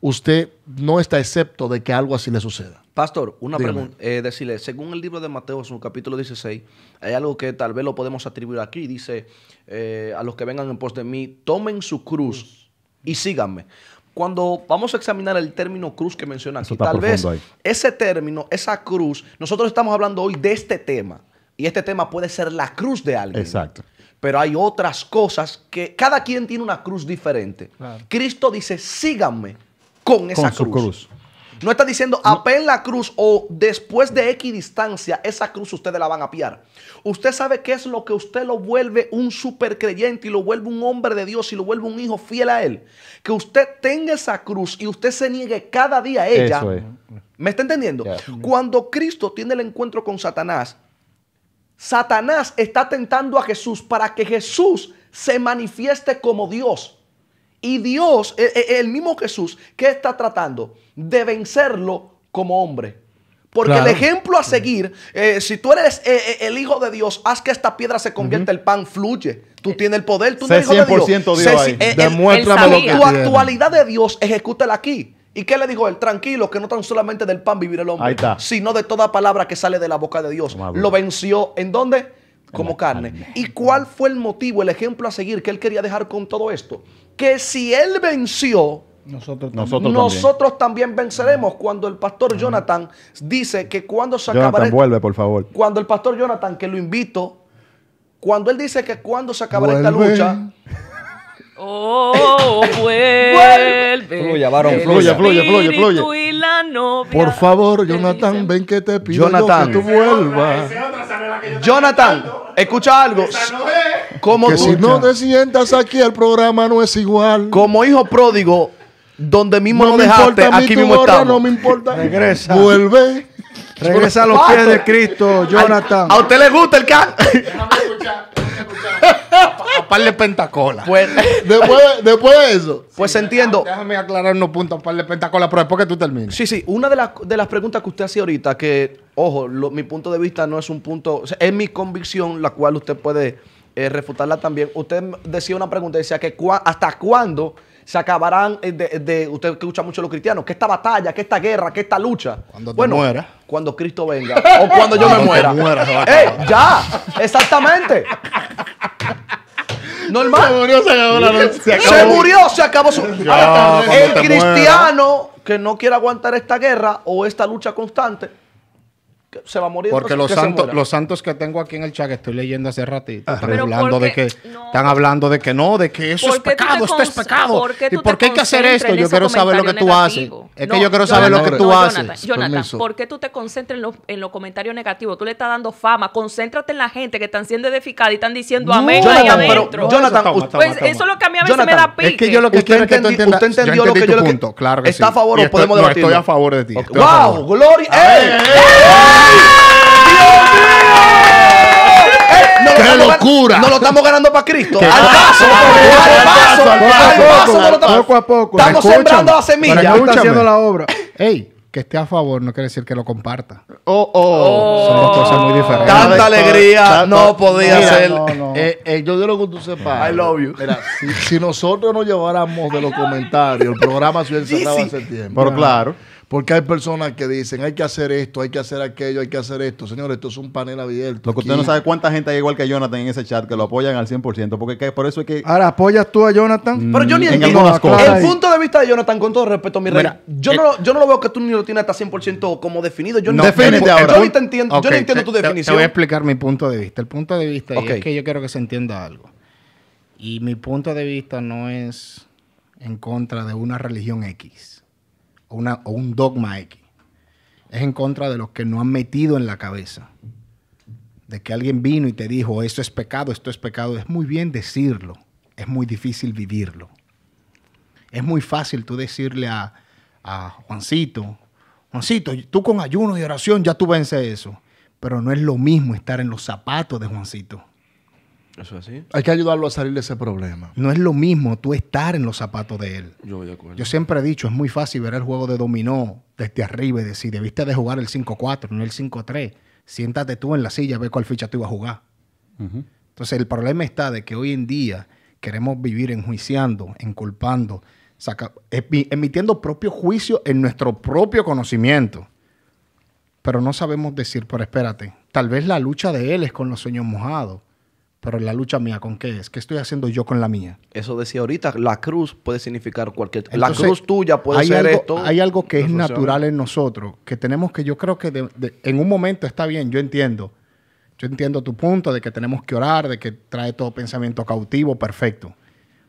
usted no está excepto de que algo así le suceda. Pastor, una pregunta, eh, decirle, según el libro de Mateo, su capítulo 16, hay algo que tal vez lo podemos atribuir aquí, dice, eh, a los que vengan en pos de mí, tomen su cruz y síganme cuando vamos a examinar el término cruz que menciona tal vez ese término, esa cruz, nosotros estamos hablando hoy de este tema. Y este tema puede ser la cruz de alguien. Exacto. Pero hay otras cosas que cada quien tiene una cruz diferente. Cristo dice, síganme con esa cruz. No está diciendo apen la cruz o después de X distancia, esa cruz ustedes la van a piar. Usted sabe qué es lo que usted lo vuelve un supercreyente y lo vuelve un hombre de Dios y lo vuelve un hijo fiel a Él. Que usted tenga esa cruz y usted se niegue cada día a ella. ¿Me está entendiendo? Cuando Cristo tiene el encuentro con Satanás, Satanás está tentando a Jesús para que Jesús se manifieste como Dios. Y Dios, e, e, el mismo Jesús, que está tratando? De vencerlo como hombre. Porque el ejemplo a seguir, eh, si tú eres eh, eh, el hijo de Dios, haz que esta piedra se convierta, el pan fluye. Tú tienes el poder, tú eres hijo de Dios. 100% El, Demuéstrame Tu actualidad de Dios, ejecútela aquí. ¿Y qué le dijo él? Tranquilo, que no tan solamente del pan vivir el hombre, sino de toda palabra que sale de la boca de Dios. Lo venció. ¿En dónde? Como carne. ¿Y cuál fue el motivo, el ejemplo a seguir que él quería dejar con todo esto? que si él venció, nosotros también. Nosotros, también. venceremos cuando el pastor Jonathan dice que cuando se Jonathan, vuelve, por favor. Cuando el pastor Jonathan, que lo invito, cuando él dice que cuando se acabará esta lucha. Oh, vuelve. fluya, varón, fluya, fluya, fluya, fluya. Por favor, Jonathan, ven que te pido Jonathan. que tú vuelvas. Jonathan, escucha algo. Como si no te sientas aquí, el programa no es igual. Como hijo pródigo, donde mismo no dejaste, aquí mismo No me importa. Regresa. Vuelve. Regresa a los pies de Cristo, Jonathan. ¿A, usted le gusta el can? a de pentacola. Pues, después, después, de eso. Pues entiendo. Déjame aclarar unos puntos a par pentacola, pero después que tú termines. Sí, sí. Una de, las, de las preguntas que usted hacía ahorita, que, ojo, mi punto de vista no es un punto. es mi convicción, la cual usted puede eh, refutarla también. Usted decía una pregunta, decía que hasta cuándo se acabarán eh, de, usted que escucha mucho a los cristianos, que esta batalla, que esta guerra, que esta lucha. Cuando te bueno, muera. Cuando Cristo venga. o cuando yo me muera. ¡Ya! ¡Exactamente! Normal. Se murió, se acabó Se, murió, se acabó su. el cristiano que no quiere aguantar esta guerra o esta lucha constante se va a morir. Porque los, santos, los santos que tengo aquí en el chat que estoy leyendo hace ratito, están hablando, de que, no. están hablando de que no, de que eso es pecado, esto es pecado. ¿Y por qué hay que hacer esto? Yo quiero saber lo que tú haces. Es que yo quiero saber lo que tú haces. Jonathan, ¿por qué tú te concentras en los, en comentarios negativos? Tú le estás dando fama. Concéntrate en la gente que están siendo edificada y están diciendo amén. Jonathan, pero, Jonathan pues eso es lo que a mí a veces me da pique. Es que yo lo que quiero que tú entiendas. Usted entendió lo que yo... claro ¿Está a favor o podemos debatir? estoy a favor de ti. ¡Wow! ¡Gloria! ¡Qué locura! No lo estamos ganando para Cristo. Al paso, al paso, al paso, Poco a poco. Estamos sembrando la semilla. haciendo la obra. Ey, que esté a favor no quiere decir que lo comparta. Oh, oh. oh. Son dos cosas muy diferentes. Tanta alegría no podía ser. Eh, eh, yo no. lo que tú sepas. I love you. si, nosotros no lleváramos de los comentarios, el programa se hubiera cerrado hace tiempo. Pero claro. Porque hay personas que dicen, hay que hacer esto, hay que hacer aquello, hay que hacer esto. Señores, esto es un panel abierto. Lo que usted no sabe cuánta gente hay igual que Jonathan en ese chat que lo apoyan al 100%. Porque por eso es que... Ahora, ¿apoyas tú a Jonathan? Mm, Pero yo ni entiendo. El punto de vista de Jonathan, con todo respeto, mi rey, yo, eh, no lo, yo no veo que tú ni lo tienes hasta 100% como definido. Yo no, Yo, entiendo, yo no entiendo tu definición. Te, voy a explicar mi punto de vista. El punto de vista es que yo quiero que se entienda algo. Y mi punto de vista no es en contra de una religión X o, un dogma X. Es en contra de los que no han metido en la cabeza. De que alguien vino y te dijo, esto es pecado, esto es pecado. Es muy bien decirlo, es muy difícil vivirlo. Es muy fácil tú decirle a, a Juancito, Juancito, tú con ayuno y oración ya tú vences eso. Pero no es lo mismo estar en los zapatos de Juancito. Hay que ayudarlo a salir de ese problema. No es lo mismo tú estar en los zapatos de él. Yo de acuerdo. Yo siempre he dicho, es muy fácil ver el juego de dominó desde arriba y decir, debiste de jugar el 5-4, no el 5-3. Siéntate tú en la silla, ve cuál ficha tú ibas a jugar. Entonces, el problema está de que hoy en día queremos vivir enjuiciando, enculpando, emitiendo propio juicio en nuestro propio conocimiento. Pero no sabemos decir, pero espérate, tal vez la lucha de él es con los sueños mojados pero la lucha mía, ¿con qué es? ¿Qué estoy haciendo yo con la mía? Eso decía ahorita, la cruz puede significar cualquier... cosa. la cruz tuya puede ser esto. Hay algo que es natural en nosotros, que tenemos que, yo creo que en un momento está bien, yo entiendo. Yo entiendo tu punto de que tenemos que orar, de que trae todo pensamiento cautivo, perfecto.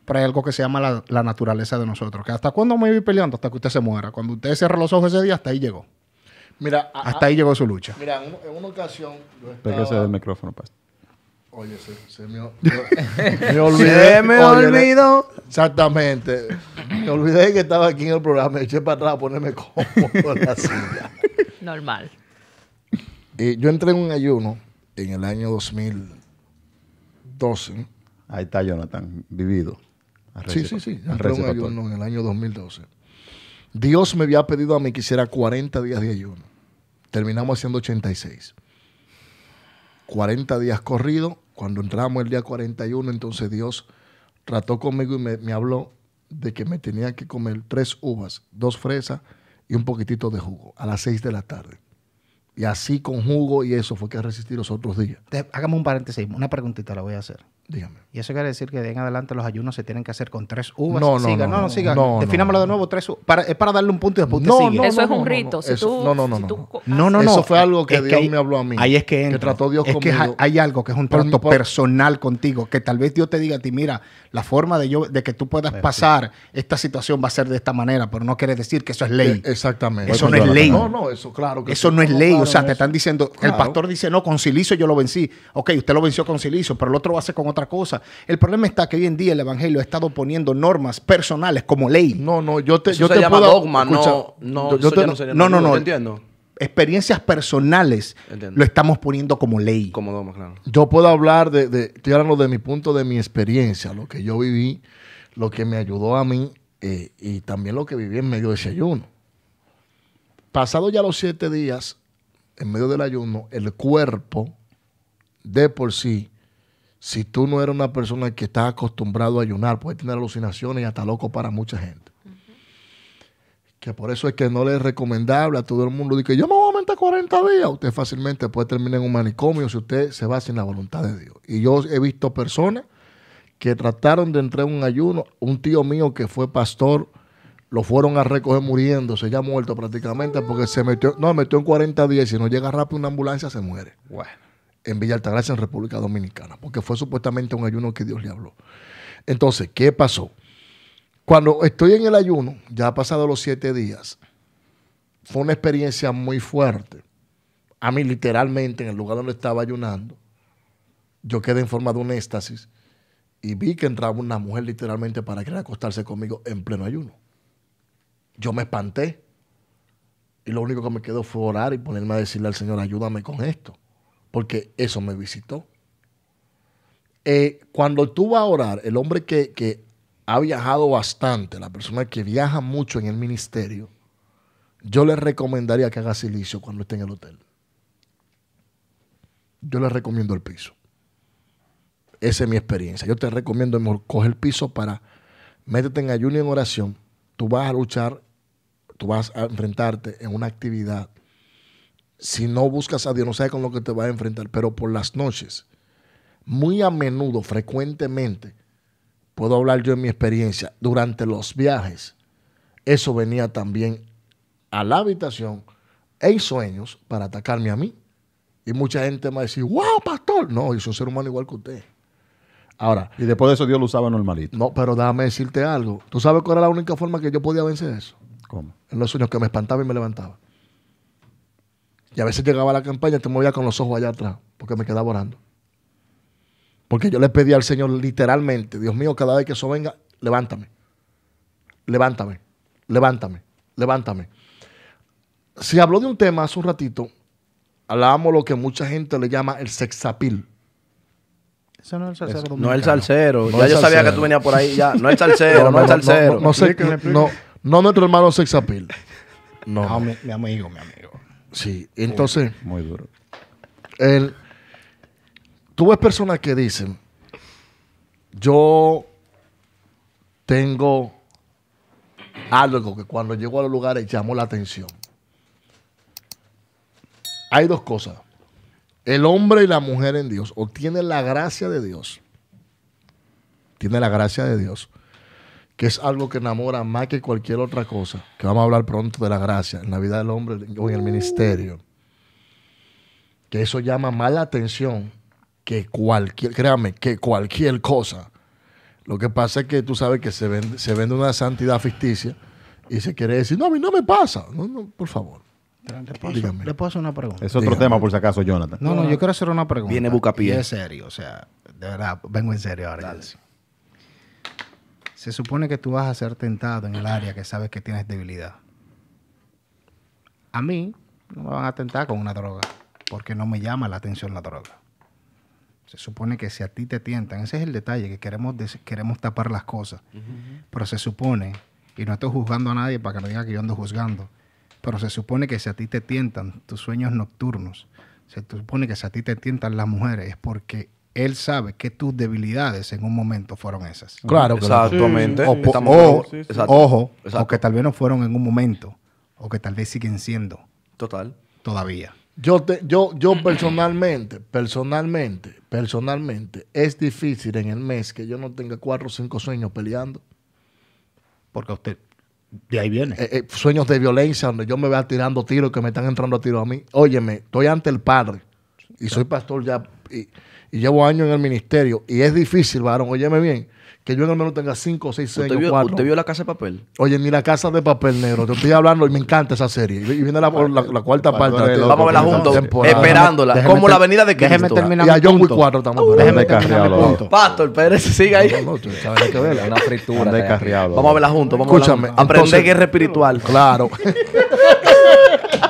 Pero hay algo que se llama la, naturaleza de nosotros, que hasta cuando me voy peleando, hasta que usted se muera. Cuando usted cierra los ojos ese día, hasta ahí llegó. Mira, hasta ahí llegó su lucha. Mira, en, una ocasión... del micrófono, pastor. Oye, se, me, me, olvidé. me olvidó. Exactamente. Me olvidé que estaba aquí en el programa. Me eché para atrás a ponerme cómodo en la silla. Normal. Y yo entré en un ayuno en el año 2012. Ahí está Jonathan, vivido. Sí, sí, sí. Entré en un ayuno en el año 2012. Dios me había pedido a mí que hiciera 40 días de ayuno. Terminamos haciendo 86. 40 días corridos cuando entramos el día 41, entonces Dios trató conmigo y me, habló de que me tenía que comer tres uvas, dos fresas y un poquitito de jugo a las seis de la tarde. Y así con jugo y eso fue que resistí los otros días. Hágame un paréntesis, una preguntita la voy a hacer. Dígame. Y eso quiere decir que de en adelante los ayunos se tienen que hacer con tres uvas. No, no, no, no, siga. Definámoslo de nuevo, tres uvas. es para darle un punto y después no sigue. eso es un rito. Si tú, no, no, no, Eso fue algo que Dios me habló a mí. Ahí es que, entra. trató Dios es Que hay algo que es un trato personal contigo, que tal vez Dios te diga a ti, mira, la forma de, de que tú puedas pues pasar esta situación va a ser de esta manera, pero no quiere decir que eso es ley. E, exactamente. Eso pues no es ley. No, no, eso claro que Eso no es ley. O sea, te están diciendo, el pastor dice, no, con silicio yo lo vencí. Ok, usted lo venció con silicio, pero el otro va a con otro otra cosa. El problema está que hoy en día el Evangelio ha estado poniendo normas personales como ley. No, no, yo te, eso yo te llama dogma, no, no, no, no, no, entiendo. Experiencias personales lo estamos poniendo como ley. Como dogma, claro. Yo puedo hablar de, estoy hablando de mi punto, de mi experiencia, lo que yo viví, lo que me ayudó a mí eh, y también lo que viví en medio de ese ayuno. Pasado ya los siete días, en medio del ayuno, el cuerpo de por sí si tú no eres una persona que está acostumbrado a ayunar, puede tener alucinaciones y hasta loco para mucha gente. Que por eso es que no le es recomendable a todo el mundo que yo me voy a aumentar 40 días. Usted fácilmente puede terminar en un manicomio si usted se va sin la voluntad de Dios. Y yo he visto personas que trataron de entrar en un ayuno. Un tío mío que fue pastor lo fueron a recoger muriéndose, ya muerto prácticamente porque se metió, no, metió en 40 días y si no llega rápido una ambulancia se muere. Bueno en Villa Altagracia, en República Dominicana, porque fue supuestamente un ayuno que Dios le habló. Entonces, ¿qué pasó? Cuando estoy en el ayuno, ya ha pasado los siete días, fue una experiencia muy fuerte. A mí, literalmente, en el lugar donde estaba ayunando, yo quedé en forma de un éxtasis y vi que entraba una mujer literalmente para querer acostarse conmigo en pleno ayuno. Yo me espanté y lo único que me quedó fue orar y ponerme a decirle al Señor, ayúdame con esto porque eso me visitó. Eh, cuando tú vas a orar, el hombre que, que ha viajado bastante, la persona que viaja mucho en el ministerio, yo le recomendaría que haga silicio cuando esté en el hotel. Yo le recomiendo el piso. Esa es mi experiencia. Yo te recomiendo, mejor, coge el piso para métete en ayuno y en oración. Tú vas a luchar, tú vas a enfrentarte en una actividad si no buscas a Dios, no sabes con lo que te vas a enfrentar, pero por las noches, muy a menudo, frecuentemente, puedo hablar yo de mi experiencia, durante los viajes, eso venía también a la habitación en sueños para atacarme a mí. Y mucha gente me decía, wow, pastor. No, yo soy un ser humano igual que usted. Ahora. Y después de eso Dios lo usaba normalito. No, pero déjame decirte algo. ¿Tú sabes cuál era la única forma que yo podía vencer eso? ¿Cómo? En los sueños que me espantaba y me levantaba. Y a veces llegaba a la campaña y te movía con los ojos allá atrás, porque me quedaba orando. Porque yo le pedía al Señor literalmente, Dios mío, cada vez que eso venga, levántame. Levántame, levántame, levántame. Se habló de un tema hace un ratito, hablábamos lo que mucha gente le llama el sexapil. Ese no es el salsero. No es el salsero. ya yo sabía que tú venías por ahí. No es el salsero, no, es el salsero. No, no, sé, nuestro hermano sexapil. No. mi amigo, mi amigo. Sí, entonces. Muy, duro. El, tú ves personas que dicen: Yo tengo algo que cuando llego a los lugares llamó la atención. Hay dos cosas. El hombre y la mujer en Dios, o la gracia de Dios, tiene la gracia de Dios, que es algo que enamora más que cualquier otra cosa, que vamos a hablar pronto de la gracia en la vida del hombre o en el ministerio, que eso llama más la atención que cualquier, créame, que cualquier cosa. Lo que pasa es que tú sabes que se vende, se vende una santidad ficticia y se quiere decir, no, a mí no me pasa. No, no, por favor. ¿Le Dígame. ¿Le puedo hacer una pregunta? Es otro tema, por si acaso, Jonathan. No, no, yo quiero hacer una pregunta. Viene Bucapié. Es serio, o sea, de verdad, vengo en serio ahora. Se supone que tú vas a ser tentado en el área que sabes que tienes debilidad. A mí no me van a tentar con una droga, porque no me llama la atención la droga. Se supone que si a ti te tientan, ese es el detalle, que queremos, queremos tapar las cosas. Pero se supone, y no estoy juzgando a nadie para que no diga que yo ando juzgando, pero se supone que si a ti te tientan tus sueños nocturnos, se supone que si a ti te tientan las mujeres, es porque él sabe que tus debilidades en un momento fueron esas. Claro, exactamente. O, ojo, o que tal vez no fueron en un momento, o que tal vez siguen siendo. Total. Todavía. Yo, yo, yo personalmente, personalmente, personalmente, es difícil en el mes que yo no tenga cuatro o cinco sueños peleando. Porque usted, de ahí viene. Eh, eh, sueños de violencia donde yo me vea tirando tiros que me están entrando a tiros a mí. Óyeme, estoy ante el padre y soy pastor ya. Y, llevo años en el ministerio y es difícil, varón, óyeme bien, que yo en el menos tenga cinco o seis ¿Usted años. Vio, vio La Casa de Papel? Oye, ni La Casa de Papel Negro. Te estoy hablando y me encanta esa serie. Y viene la, cuarta parte. vamos a verla juntos, esperándola. como la Avenida de Cristo. Déjeme terminar. Y a John Wick 4 estamos. déjeme Pastor Pérez, sigue ahí. No, Una fritura. Carriado, vamos a verla juntos. Vamos Escúchame. Aprende aprender guerra espiritual. Claro.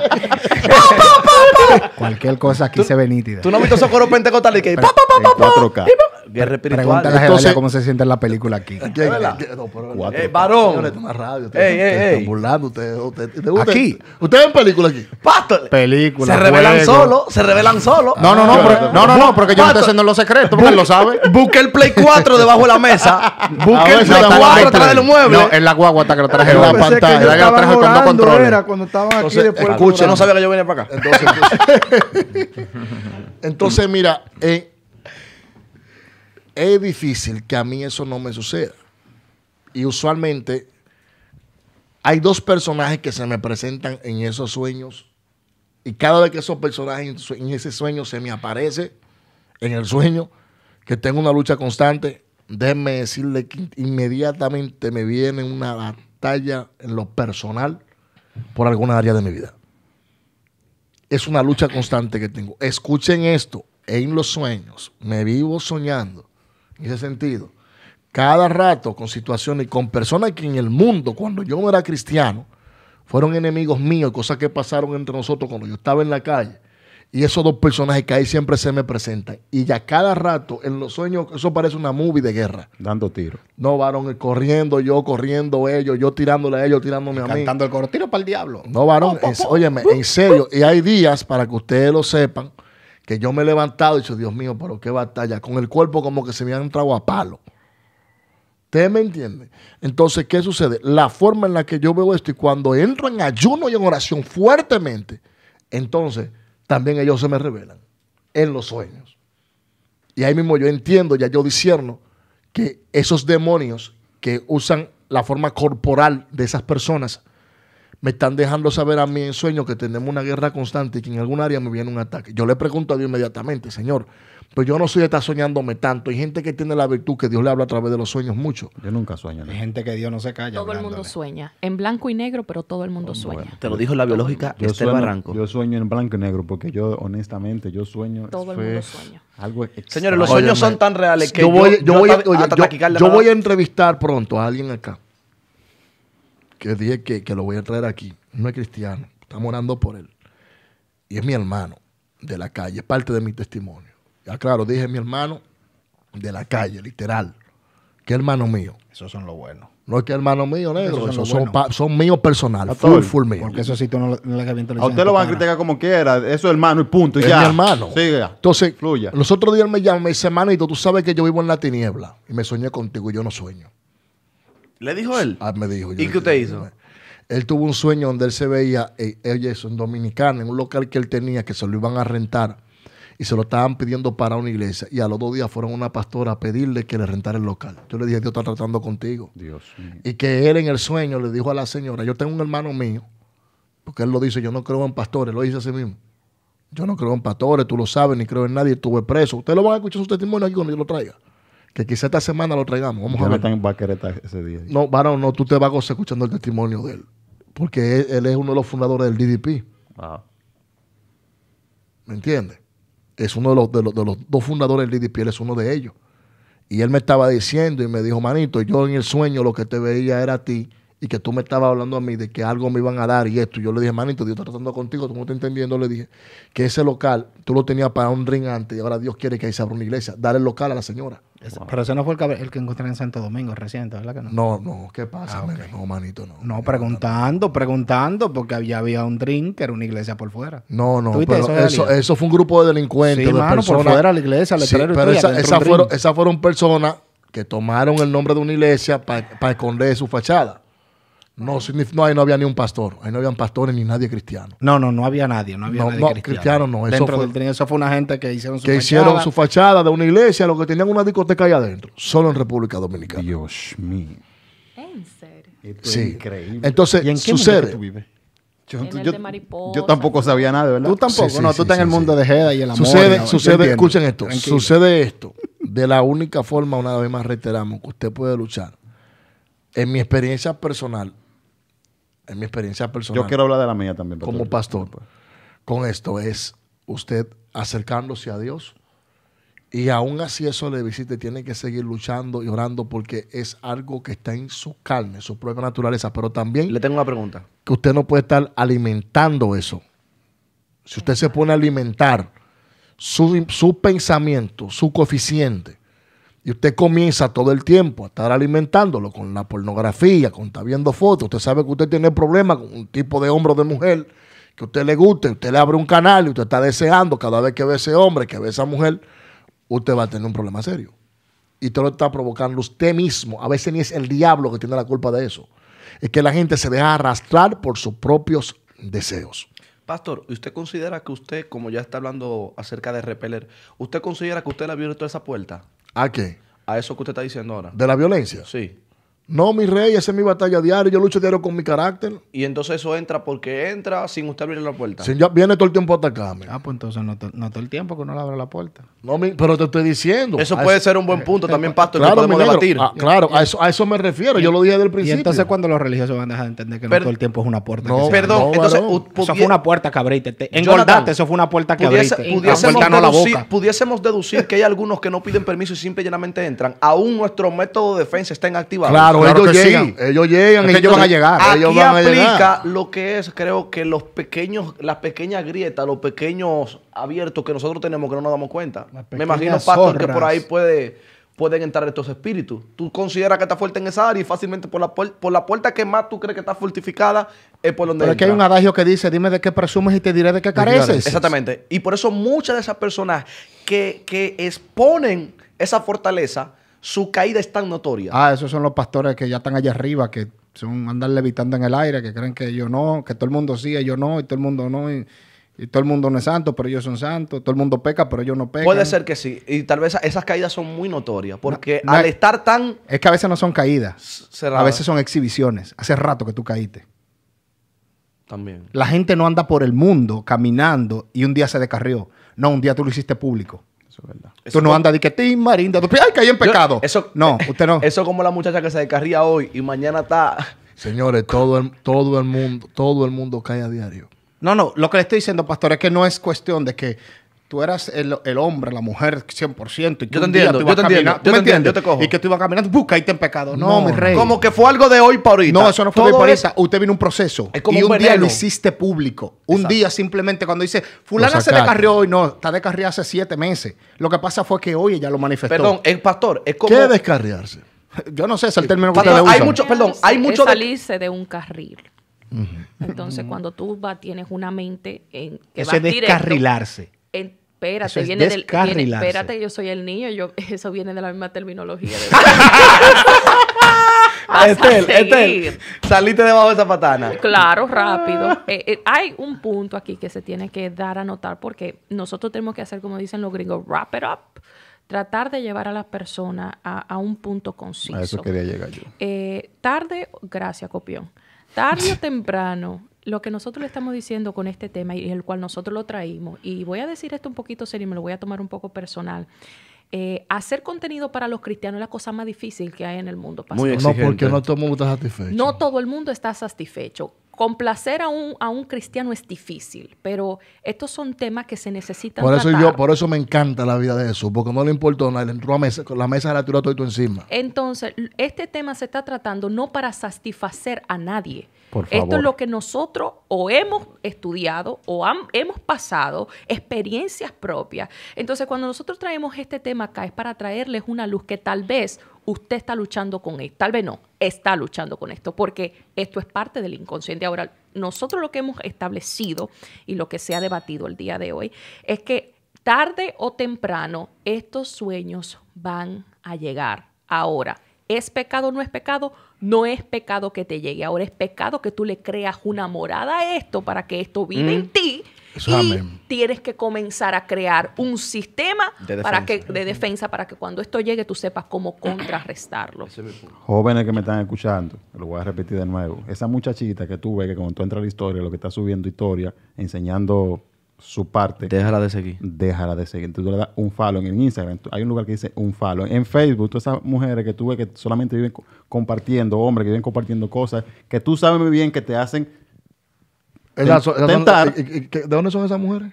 ¡Oh, Cualquier cosa aquí se ve nítida. Tú no has visto esos coros pentecostales que. Pa, pa, pa, eh, pa, pa, 4K guerra espiritual. Pregúntale Entonces, a Evalia cómo se siente en la película aquí. ¿Qué, qué, no, pero, eh, ey, varón. Ey, burlando. ustedes! usted, usted, aquí. Ustedes ven película aquí. ¡Pastor! Película. Se revelan juego. solo. Se revelan solo. No, no, no. Ah, porque, no, no, Porque yo no estoy haciendo los secretos. Porque él lo sabe. Busque el Play 4 debajo de la mesa. Busque ah, el Play 4 atrás de los muebles. No, en la guagua hasta que lo traje. En la pantalla. que lo traje con dos controles. Cuando estaba aquí después. no sabía que yo venía para acá. Entonces, mira. Eh, es difícil que a mí eso no me suceda. Y usualmente hay dos personajes que se me presentan en esos sueños. Y cada vez que esos personajes en ese sueño se me aparece, en el sueño, que tengo una lucha constante, déjenme decirle que inmediatamente me viene una batalla en lo personal por alguna área de mi vida. Es una lucha constante que tengo. Escuchen esto, en los sueños, me vivo soñando en ese sentido, cada rato con situaciones y con personas que en el mundo, cuando yo no era cristiano, fueron enemigos míos, cosas que pasaron entre nosotros cuando yo estaba en la calle. Y esos dos personajes que ahí siempre se me presentan. Y ya cada rato, en los sueños, eso parece una movie de guerra. Dando tiros. No, varón, eh, corriendo yo, corriendo ellos, yo tirándole a ellos, tirándome a mí. Cantando el coro, tiro para el diablo. No, varón, óyeme, en serio. Y hay días, para que ustedes lo sepan, que yo me he levantado y dicho, Dios mío, pero qué batalla, con el cuerpo como que se me han entrado a palo. usted me entiende Entonces, ¿qué sucede? La forma en la que yo veo esto y cuando entro en ayuno y en oración fuertemente, entonces también ellos se me revelan en los sueños. Y ahí mismo yo entiendo, ya yo disierno, que esos demonios que usan la forma corporal de esas personas me están dejando saber a mí en sueño que tenemos una guerra constante y que en algún área me viene un ataque. Yo le pregunto a Dios inmediatamente, Señor, pero pues yo no soy de estar soñándome tanto. Hay gente que tiene la virtud que Dios le habla a través de los sueños mucho. Yo nunca sueño. Hay gente que Dios no se calla. Todo el mundo sueña. En blanco y negro, pero todo el mundo sueña. Te lo dijo la biológica yo Barranco. Yo sueño en blanco y negro porque yo, honestamente, yo sueño. Todo el mundo sueña. Algo Señores, los sueños son tan reales que yo voy, yo voy a entrevistar pronto a alguien acá que dije que, lo voy a traer aquí. No es cristiano, estamos orando por él. Y es mi hermano de la calle, es parte de mi testimonio. Ya claro, dije mi hermano de la calle, literal. ¿Qué hermano mío? Esos son los buenos. No es que hermano mío, negro. son, son, míos personal. Full, full mío. Porque eso sí tú no, no A usted lo van a criticar como quiera. Eso es hermano y punto. mi hermano. Sigue. Entonces, los otros días me llama y me dice, hermanito, tú sabes que yo vivo en la tiniebla. Y me soñé contigo y yo no sueño. ¿Le dijo él? Ah, me dijo. ¿Y qué usted hizo? Él tuvo un sueño donde él se veía, eh, oye, eso, en Dominicana, en un local que él tenía, que se lo iban a rentar y se lo estaban pidiendo para una iglesia. Y a los dos días fueron una pastora a pedirle que le rentara el local. Yo le dije, Dios está tratando contigo. Dios. Y que él en el sueño le dijo a la señora, yo tengo un hermano mío, porque él lo dice, yo no creo en pastores, lo dice sí mismo. Yo no creo en pastores, tú lo sabes, ni creo en nadie, estuve preso. Ustedes lo van a escuchar su testimonio aquí cuando yo lo traiga que quizá esta semana lo traigamos. Vamos a ver. ese día. No, varón, no, tú te vas escuchando el testimonio de él. Porque él, es uno de los fundadores del DDP. Ah. ¿Me entiendes? Es uno de los, dos fundadores del DDP, él es uno de ellos. Y él me estaba diciendo y me dijo, manito, yo en el sueño lo que te veía era a ti y que tú me estabas hablando a mí de que algo me iban a dar y esto. y Yo le dije, manito, Dios está tratando contigo, tú no estás entendiendo. Le dije que ese local tú lo tenías para un ring antes y ahora Dios quiere que ahí se abra una iglesia. Dale el local a la señora. Pero ese no fue el que, el encontré en Santo Domingo reciente, ¿verdad no? No, no, ¿qué pasa? Ah, no, manito, no. No, preguntando, preguntando, porque había, había un drink era una iglesia por fuera. No, no, pero eso, fue un grupo de delincuentes, de personas. por fuera la iglesia, pero esa, esas fueron personas que tomaron el nombre de una iglesia para esconder su fachada. No, no, ahí no había ni un pastor, ahí no habían pastores ni nadie cristiano. No, no, no había nadie, no había nadie nadie no, cristiano. cristiano. no, eso Dentro fue, eso fue una gente que hicieron su que hicieron su fachada de una iglesia, lo que tenían una discoteca ahí adentro, solo en República Dominicana. Dios mío. En serio. increíble. Entonces, en qué sucede. Tú vives? Yo, tampoco sabía nada, ¿verdad? Tú tampoco, no, tú estás en el mundo de Jeda y el amor. Sucede, sucede escuchen esto, sucede esto. De la única forma, una vez más reiteramos, que usted puede luchar. En mi experiencia personal, en mi experiencia personal. Yo quiero hablar de la mía también. Como pastor, con esto es usted acercándose a Dios y aún así eso le visite, tiene que seguir luchando y orando porque es algo que está en su carne, su propia naturaleza. Pero también... Le tengo una pregunta. Que usted no puede estar alimentando eso. Si usted se pone a alimentar su, su pensamiento, su coeficiente, y usted comienza todo el tiempo a estar alimentándolo con la pornografía, con estar viendo fotos. Usted sabe que usted tiene problemas con un tipo de hombre o de mujer que usted le guste. Usted le abre un canal y usted está deseando cada vez que ve ese hombre, que ve esa mujer, usted va a tener un problema serio. Y usted lo está provocando usted mismo. A veces ni es el diablo que tiene la culpa de eso. Es que la gente se deja arrastrar por sus propios deseos. Pastor, ¿usted considera que usted, como ya está hablando acerca de repeler, ¿usted considera que usted le abrió toda esa puerta? ¿A qué? A eso que usted está diciendo ahora. ¿De la violencia? Sí. No, mi rey, esa es mi batalla diaria. Yo lucho diario con mi carácter. Y entonces eso entra porque entra sin usted abrir la puerta. Sin ya- viene todo el tiempo a atacarme. Ah, pues entonces no, todo el tiempo que uno le abre la puerta. No, pero te estoy diciendo. Eso puede ser un buen punto también, Pastor, que debatir. Ah, claro, a eso, me refiero. Yo lo dije del el principio. entonces cuando los religiosos van a dejar de entender que no todo el tiempo es una puerta. No, Perdón, entonces eso fue una puerta que abriste. eso fue una puerta que abriste. pudiésemos, deducir, que hay algunos que no piden permiso y simplemente entran. Aún nuestro método de defensa está inactivado. Claro, ellos, llegan, sí. ellos llegan, ellos van a llegar. Aquí aplica lo que es, creo que los pequeños, las pequeñas grietas, los pequeños abiertos que nosotros tenemos que no nos damos cuenta. Me imagino, Pastor, que por ahí puede, pueden entrar estos espíritus. Tú consideras que está fuerte en esa área y fácilmente por la, por la puerta que más tú crees que está fortificada es por donde Pero hay un adagio que dice, dime de qué presumes y te diré de qué careces. Exactamente. Y por eso muchas de esas personas que exponen esa fortaleza su caída es tan notoria. Ah, esos son los pastores que ya están allá arriba, que son andan levitando en el aire, que creen que yo no, que todo el mundo sí, yo no, y todo el mundo no. Y, todo el mundo no es santo, pero ellos son santos. Todo el mundo peca, pero ellos no pecan. Puede ser que sí. Y tal vez esas caídas son muy notorias. Porque al estar tan. Es que a veces no son caídas. A veces son exhibiciones. Hace rato que tú caíste. También. La gente no anda por el mundo caminando y un día se descarrió. No, un día tú lo hiciste público. Eso tú no andas de que te marinda. Ay, caí en pecado. eso, no, eh, usted no. Eso como la muchacha que se descarría hoy y mañana está. Señores, todo todo el mundo, todo el mundo cae a diario. No, no, lo que le estoy diciendo, pastor, es que no es cuestión de que tú eras el, hombre, la mujer 100%. Y yo te entiendo, yo te entiendo. yo te cojo. Y que tú ibas caminando, busca y en pecado. No, Como que fue algo de hoy para ahorita. No, eso no fue de hoy para ahorita. Usted vino un proceso. y un, día lo hiciste público. Un día simplemente cuando dice, fulana se descarrió hoy. No, está descarriada hace siete meses. Lo que pasa fue que hoy ella lo manifestó. Perdón, el pastor, es como... ¿Qué descarriarse? Yo no sé, es el término que ustedes hay Mucho, perdón, hay mucho... Es salirse de un carril. Entonces, cuando tú vas, tienes una mente en que Ese descarrilarse espérate, viene del, yo soy el niño, yo, eso viene de la misma terminología. debajo de esa patana. Claro, rápido. Eh, eh, hay un punto aquí que se tiene que dar a notar porque nosotros tenemos que hacer, como dicen los gringos, wrap it up. Tratar de llevar a la persona a, un punto conciso. A eso quería llegar yo. Eh, tarde, gracias, copión. Tarde o temprano, lo que nosotros le estamos diciendo con este tema y el cual nosotros lo traímos, y voy a decir esto un poquito serio y me lo voy a tomar un poco personal. Eh, hacer contenido para los cristianos es la cosa más difícil que hay en el mundo. Muy No, porque no todo el mundo está satisfecho. No todo el mundo está satisfecho complacer a un, a un cristiano es difícil, pero estos son temas que se necesitan. Por eso yo, por eso me encanta la vida de Jesús, porque no le importó nada, le entró a mesa, con la mesa la tiró todo tú encima. Entonces, este tema se está tratando no para satisfacer a nadie. Por Esto es lo que nosotros o hemos estudiado o hemos pasado, experiencias propias. Entonces, cuando nosotros traemos este tema acá es para traerles una luz que tal vez usted está luchando con esto, tal vez no, está luchando con esto, porque esto es parte del inconsciente. Ahora, nosotros lo que hemos establecido y lo que se ha debatido el día de hoy es que tarde o temprano estos sueños van a llegar. Ahora, ¿es pecado o no es pecado? No es pecado que te llegue, ahora es pecado que tú le creas una morada a esto para que esto viva en mm. ti y tienes que comenzar a crear un sistema de, para defensa. Que, de defensa para que cuando esto llegue tú sepas cómo contrarrestarlo. Jóvenes que me están escuchando, lo voy a repetir de nuevo. Esa muchachita que tú ves que cuando tú entras a la historia, lo que está subiendo historia, enseñando su parte. Déjala de seguir. Déjala de seguir. Entonces tú le das un follow en Instagram. Hay un lugar que dice un follow. En Facebook, todas esas mujeres que tú ves que solamente viven compartiendo, hombres que viven compartiendo cosas que tú sabes muy bien que te hacen ¿De dónde son esas mujeres?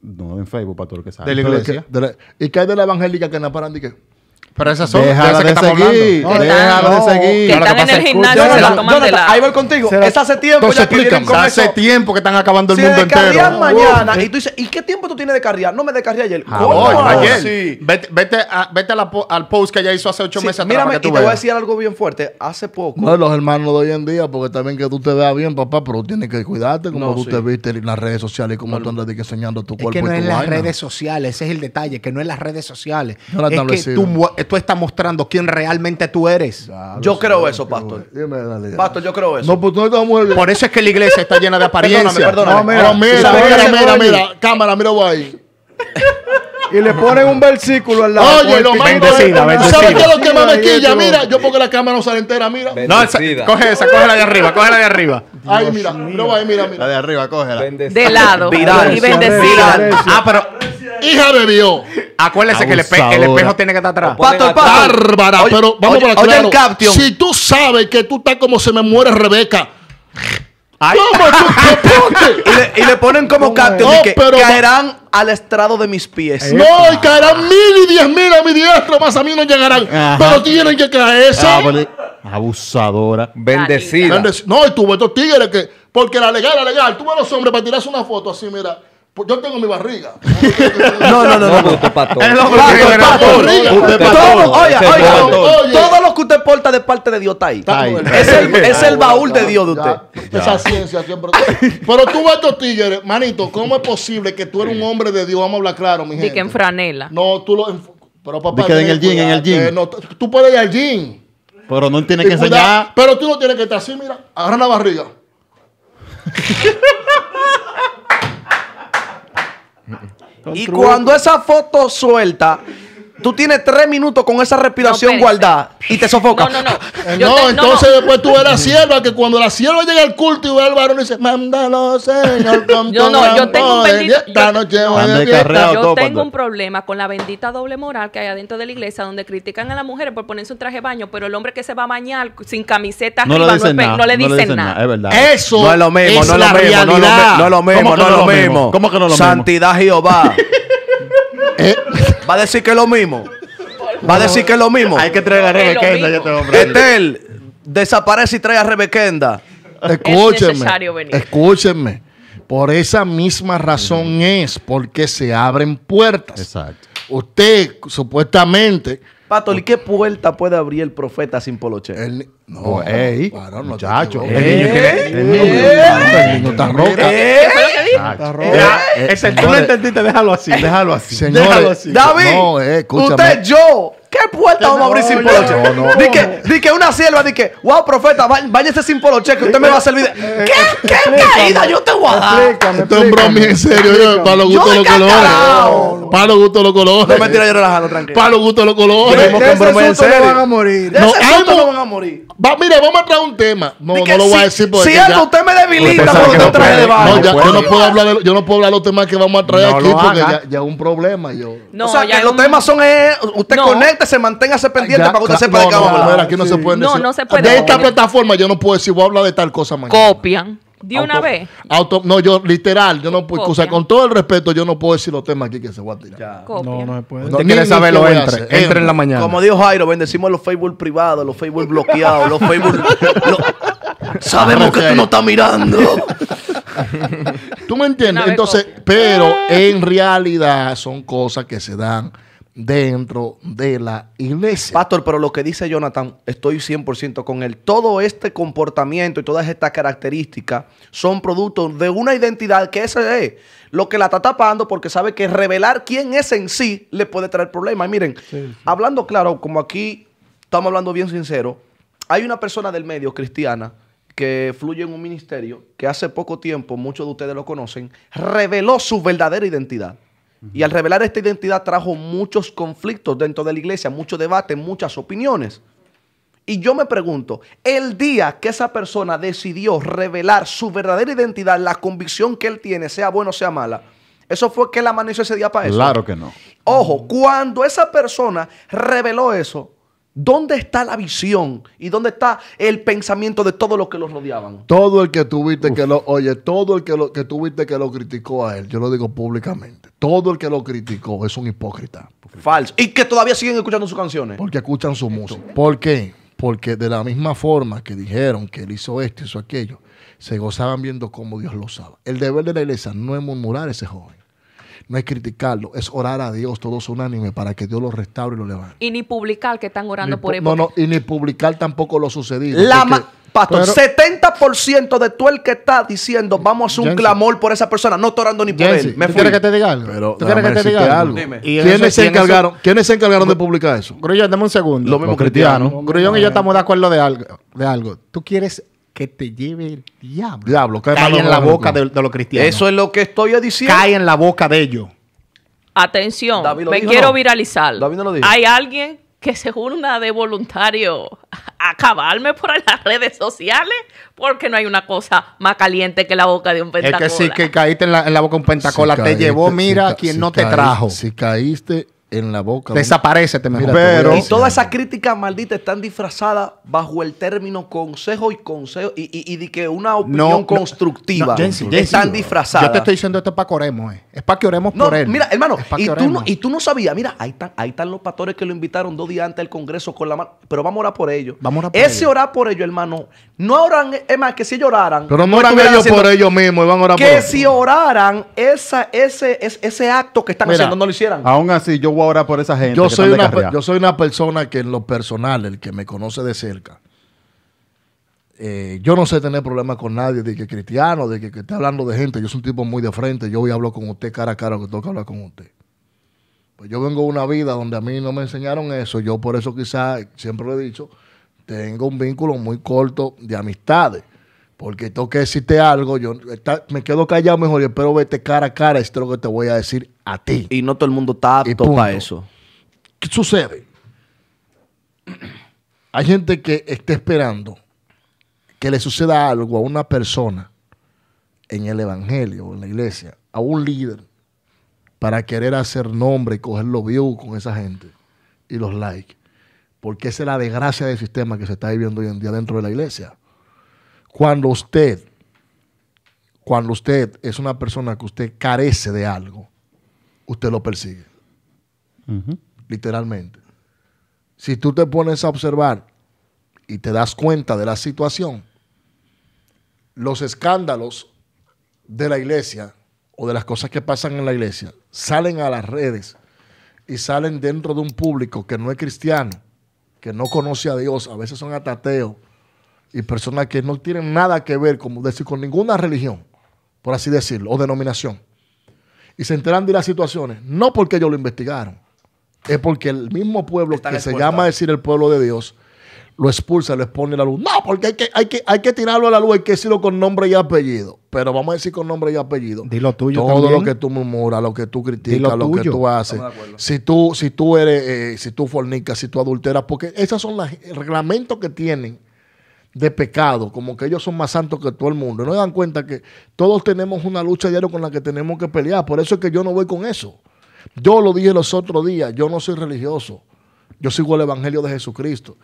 No, en Facebook, para todo lo que sabe. De la iglesia. ¿Y qué hay de la evangélica que no paran y que pero esas son las de, que de seguir. No, de seguir. Que están en el gimnasio, se la toman Ahí voy contigo. Es hace tiempo ya que Hace tiempo que están acabando el mundo entero. mañana y tú dices, ¿y qué tiempo tú tienes de carriar No me descarrié ayer. Ah, ¿Cómo? Ah, ayer. Vete al post que ella hizo hace ocho meses atrás. Mírame, y te voy a decir algo bien fuerte. Hace poco... No, los hermanos de hoy en día, porque también que tú te veas bien, papá, pero tienes que cuidarte como tú te viste en las redes sociales y como tú andas enseñando tu cuerpo y tu Es que no en las redes sociales. Ese es el detalle, que no en las redes sociales. No la tú estás mostrando quién realmente tú eres. yo creo eso, Pastor. Dime, dale, Pastor, yo creo eso. Pues, Por eso es que la iglesia está llena de apariencias. Perdóname, perdóname. No, mira, oh, mira, mira, mira, Cámara, mira ahí. y le ponen un versículo al lado. Oye, lo mando bendecida, bendecida. ¿Sabes qué es lo que más me quilla? Mira, yo pongo la cámara no sale entera, mira. No, coge esa, coge la de arriba, coge la de arriba. Ahí Ay, mira, mira, mira, mira. La de arriba, cógela. Bendecida. De lado. Y bendecida. Ah, pero hija de Dios. Acuérdese que el, espejo tiene que estar atrás. Pato, pato. Bárbara, pero vamos por para oye El Si tú sabes que tú estás como se me muere Rebeca. Ay. y, le, y, le, ponen como caption no, que pero caerán al estrado de mis pies. No, y caerán mil y diez mil a mi diestro, más a mí no llegarán. Pero tienen que caer esa. Ah, Abusadora. Bendecida. No, y tú estos tigres que. Porque la legal, la legal. Tú ves los hombres para tirarse una foto así, mira. Pues yo tengo mi barriga. No, no, no, no. no, no. Usted pato. Es lo que todo lo que usted porta de parte de Dios está ahí. Es el, baúl de Dios de usted. Esa ciencia siempre. Pero tú ves estos tigres, manito, ¿cómo es posible que tú eres un hombre de Dios? Vamos a hablar claro, mi gente. que en franela. No, tú lo. Pero papá. en eh, el jean, en el jean. Eh, tú puedes ir al jean. Pero no tienes que enseñar. Pero tú no tienes que estar así, mira, agarra la barriga. Y cuando esa foto suelta, Tú tienes tres minutos con esa respiración guardada y te sofocas No, no, no. Eh, no entonces después tú a la sierva, que cuando la sierva llega al culto y ve al varón y dice, mándalo, Señor, con Yo no, yo tengo un yo, tengo un problema con la bendita doble moral que hay adentro de la iglesia donde critican a las mujeres por ponerse un traje de baño, pero el hombre que se va a bañar sin camiseta no arriba, le dicen nada, no, le dicen, nada. Eso no es lo mismo, no es lo mismo, no es lo mismo, no es lo mismo. ¿Cómo que no es lo mismo? Santidad Jehová. Eh, Va a decir que es lo mismo. Va a decir que es lo mismo. Hay que traer a Rebequenda ya te este Estel, desaparece y trae a Rebequenda. Escúchenme. escúchenme. Por esa misma razón es porque se abren puertas. Exacto. Usted, supuestamente. Pato, ¿y qué puerta puede abrir el profeta sin Poloche? El, no, oh, ey, varón, muchacho. ¿Eh? ¿Eh? El niño está roca. ¿Qué tú no entendiste, déjalo así. Eh, déjalo así. Señores, déjalo así. David, no, eh, escúchame. usted, yo, ¿qué puerta vamos a abrir sin poloche? Di que, di que una sierva, di que, wow, profeta, váyase sin poloche que usted me va a servir. ¿Qué, qué caída yo te voy a dar? Esto es broma en serio, para los gustos los colores. Para los gustos los colores. No mentira, yo relajando, tranquilo. Para los gustos los colores. De ese susto no van a morir. De ese susto no van a morir. Va, mire, vamos a traer un tema. No, no lo voy a decir por Si algo, usted me debilita porque no traje de baño. No, ya, yo, no puedo hablar de, yo no puedo hablar los temas que vamos a traer aquí porque ya, es un problema. Yo. No, o sea, ya que los temas son. Eh, usted conecte, se mantenga pendiente para que usted sepa de qué vamos a aquí no se puede. No, no se puede. De esta plataforma yo no puedo decir, voy a hablar de tal cosa mañana. Copian. ¿De una vez? no, yo literal, yo no puedo, o sea, con todo el respeto, yo no puedo decir los temas aquí que se va a tirar. No, no se puede. No, saber saberlo, entre. Entre en la mañana. Como dijo Jairo, bendecimos los Facebook privados, los Facebook bloqueados, los Facebook... sabemos que tú no estás mirando. ¿Tú me entiendes? Entonces, pero eh. en realidad son cosas que se dan dentro de la iglesia. Pastor, pero lo que dice Jonathan, estoy 100% con él. Todo este comportamiento y todas estas características son producto de una identidad que ese es lo que la está tapando porque sabe que revelar quién es en sí le puede traer problemas. Y miren, hablando claro, como aquí estamos hablando bien sincero, hay una persona del medio cristiana que fluye en un ministerio que hace poco tiempo, muchos de ustedes lo conocen, reveló su verdadera identidad. Y al revelar esta identidad trajo muchos conflictos dentro de la iglesia, mucho debate, muchas opiniones. Y yo me pregunto, el día que esa persona decidió revelar su verdadera identidad, la convicción que él tiene, sea buena o sea mala, ¿eso fue que él amaneció ese día para eso? Claro que no. Ojo, cuando esa persona reveló eso, ¿Dónde está la visión y dónde está el pensamiento de todos los que los rodeaban? Todo el que tuviste que lo, oye, todo el que, que tuviste que lo criticó a él, yo lo digo públicamente, todo el que lo criticó es un hipócrita. Falso. Y que todavía siguen escuchando sus canciones. Porque escuchan su música. ¿Por qué? Porque de la misma forma que dijeron que él hizo esto, hizo aquello, se gozaban viendo cómo Dios lo sabe. El deber de la iglesia no es murmurar a ese joven no es criticarlo, es orar a Dios todos unánime para que Dios lo restaure y lo levante. Y ni publicar que están orando por él. No, no, y ni publicar tampoco lo sucedido. Pastor, 70% de tú el que está diciendo vamos a hacer un clamor por esa persona, no está orando ni por él. Me ¿Tú quieres que te diga algo? quieres que te diga algo? ¿Quiénes, se encargaron, de publicar eso? Grullón, dame un segundo. Lo mismo Los cristianos. Grullón y yo estamos de acuerdo de algo, de algo. Tú quieres que te lleve el diablo. Diablo, cae, en la boca de, los cristianos. Eso es lo que estoy diciendo. Cae en la boca de ellos. Atención, me quiero viralizar. Hay alguien que se una de voluntario a acabarme por las redes sociales porque no hay una cosa más caliente que la boca de un pentacola. Es que sí, que caíste en la, boca de un pentacola. te llevó, mira, quien no te trajo. Si caíste en la boca. Desaparecete Pero, y toda esa crítica maldita están disfrazadas bajo el término consejo y consejo y, y, de que una opinión constructiva. están disfrazadas. Yo te estoy diciendo esto es para que oremos. Eh. Es para que oremos por él. Mira, hermano, y tú, no, y tú no sabías. Mira, ahí están, ahí están los pastores que lo invitaron dos días antes del Congreso con la mano. Pero vamos a orar por ellos. Vamos a Ese orar por ellos, hermano, no oran, es más, que si lloraran. Pero no oran ellos por ellos mismos y van a orar que si oraran, ese, ese acto que están haciendo no lo hicieran. Aún así, yo voy a orar por esa gente. Yo, soy una, persona que en lo personal, el que me conoce de cerca, eh, yo no sé tener problemas con nadie, de que cristiano, de que, que esté hablando de gente. Yo soy un tipo muy de frente. Yo voy a hablar con usted cara a cara, que tengo que hablar con usted. Pues yo vengo de una vida donde a mí no me enseñaron eso. Yo por eso quizás, siempre lo he dicho, tengo un vínculo muy corto de amistades. Porque tengo que decirte algo, yo me quedo callado mejor y espero verte cara a cara, esto es lo que te voy a decir a ti. Y no todo el mundo está apto para eso. ¿Qué sucede? Hay gente que está esperando que le suceda algo a una persona en el evangelio en la iglesia, a un líder, para querer hacer nombre y coger los views con esa gente y los likes porque esa es la desgracia del sistema que se está viviendo hoy en día dentro de la iglesia. Cuando usted, cuando usted es una persona que usted carece de algo, usted lo persigue. Literalmente. Si tú te pones a observar y te das cuenta de la situación, los escándalos de la iglesia o de las cosas que pasan en la iglesia salen a las redes y salen dentro de un público que no es cristiano que no conoce a Dios, a veces son atateos y personas que no tienen nada que ver como decir, con ninguna religión, por así decirlo, o denominación. Y se enteran de las situaciones, no porque ellos lo investigaron, es porque el mismo pueblo que se llama decir el pueblo de Dios, lo expulsa, lo expone a la luz. No, porque hay que, hay que, tirarlo a la luz, hay que decirlo con nombre y apellido. Pero vamos a decir con nombre y apellido. Dilo tuyo. Todo lo que tú murmuras, lo que tú criticas, lo que tú haces. Si tú, si tú eres, eh, si tú fornicas, si tú adulteras, porque esos son los reglamentos que tienen de pecado, como que ellos son más santos que todo el mundo. No dan cuenta que todos tenemos una lucha diaria con la que tenemos que pelear. Por eso es que yo no voy con eso. Yo lo dije los otros días, yo no soy religioso. Yo sigo el Evangelio de Jesucristo.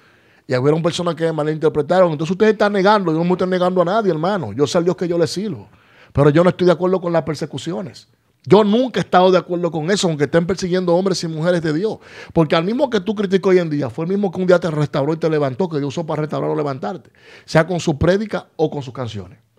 Y hubieron personas que malinterpretaron. Entonces ustedes están negando. Yo no me estoy negando a nadie, hermano. Yo sé al Dios que yo le sirvo. Pero yo no estoy de acuerdo con las persecuciones. Yo nunca he estado de acuerdo con eso, aunque estén persiguiendo hombres y mujeres de Dios. Porque al mismo que tú criticas hoy en día, fue el mismo que un día te restauró y te levantó, que Dios usó para restaurar o levantarte, sea con su prédica o con sus canciones.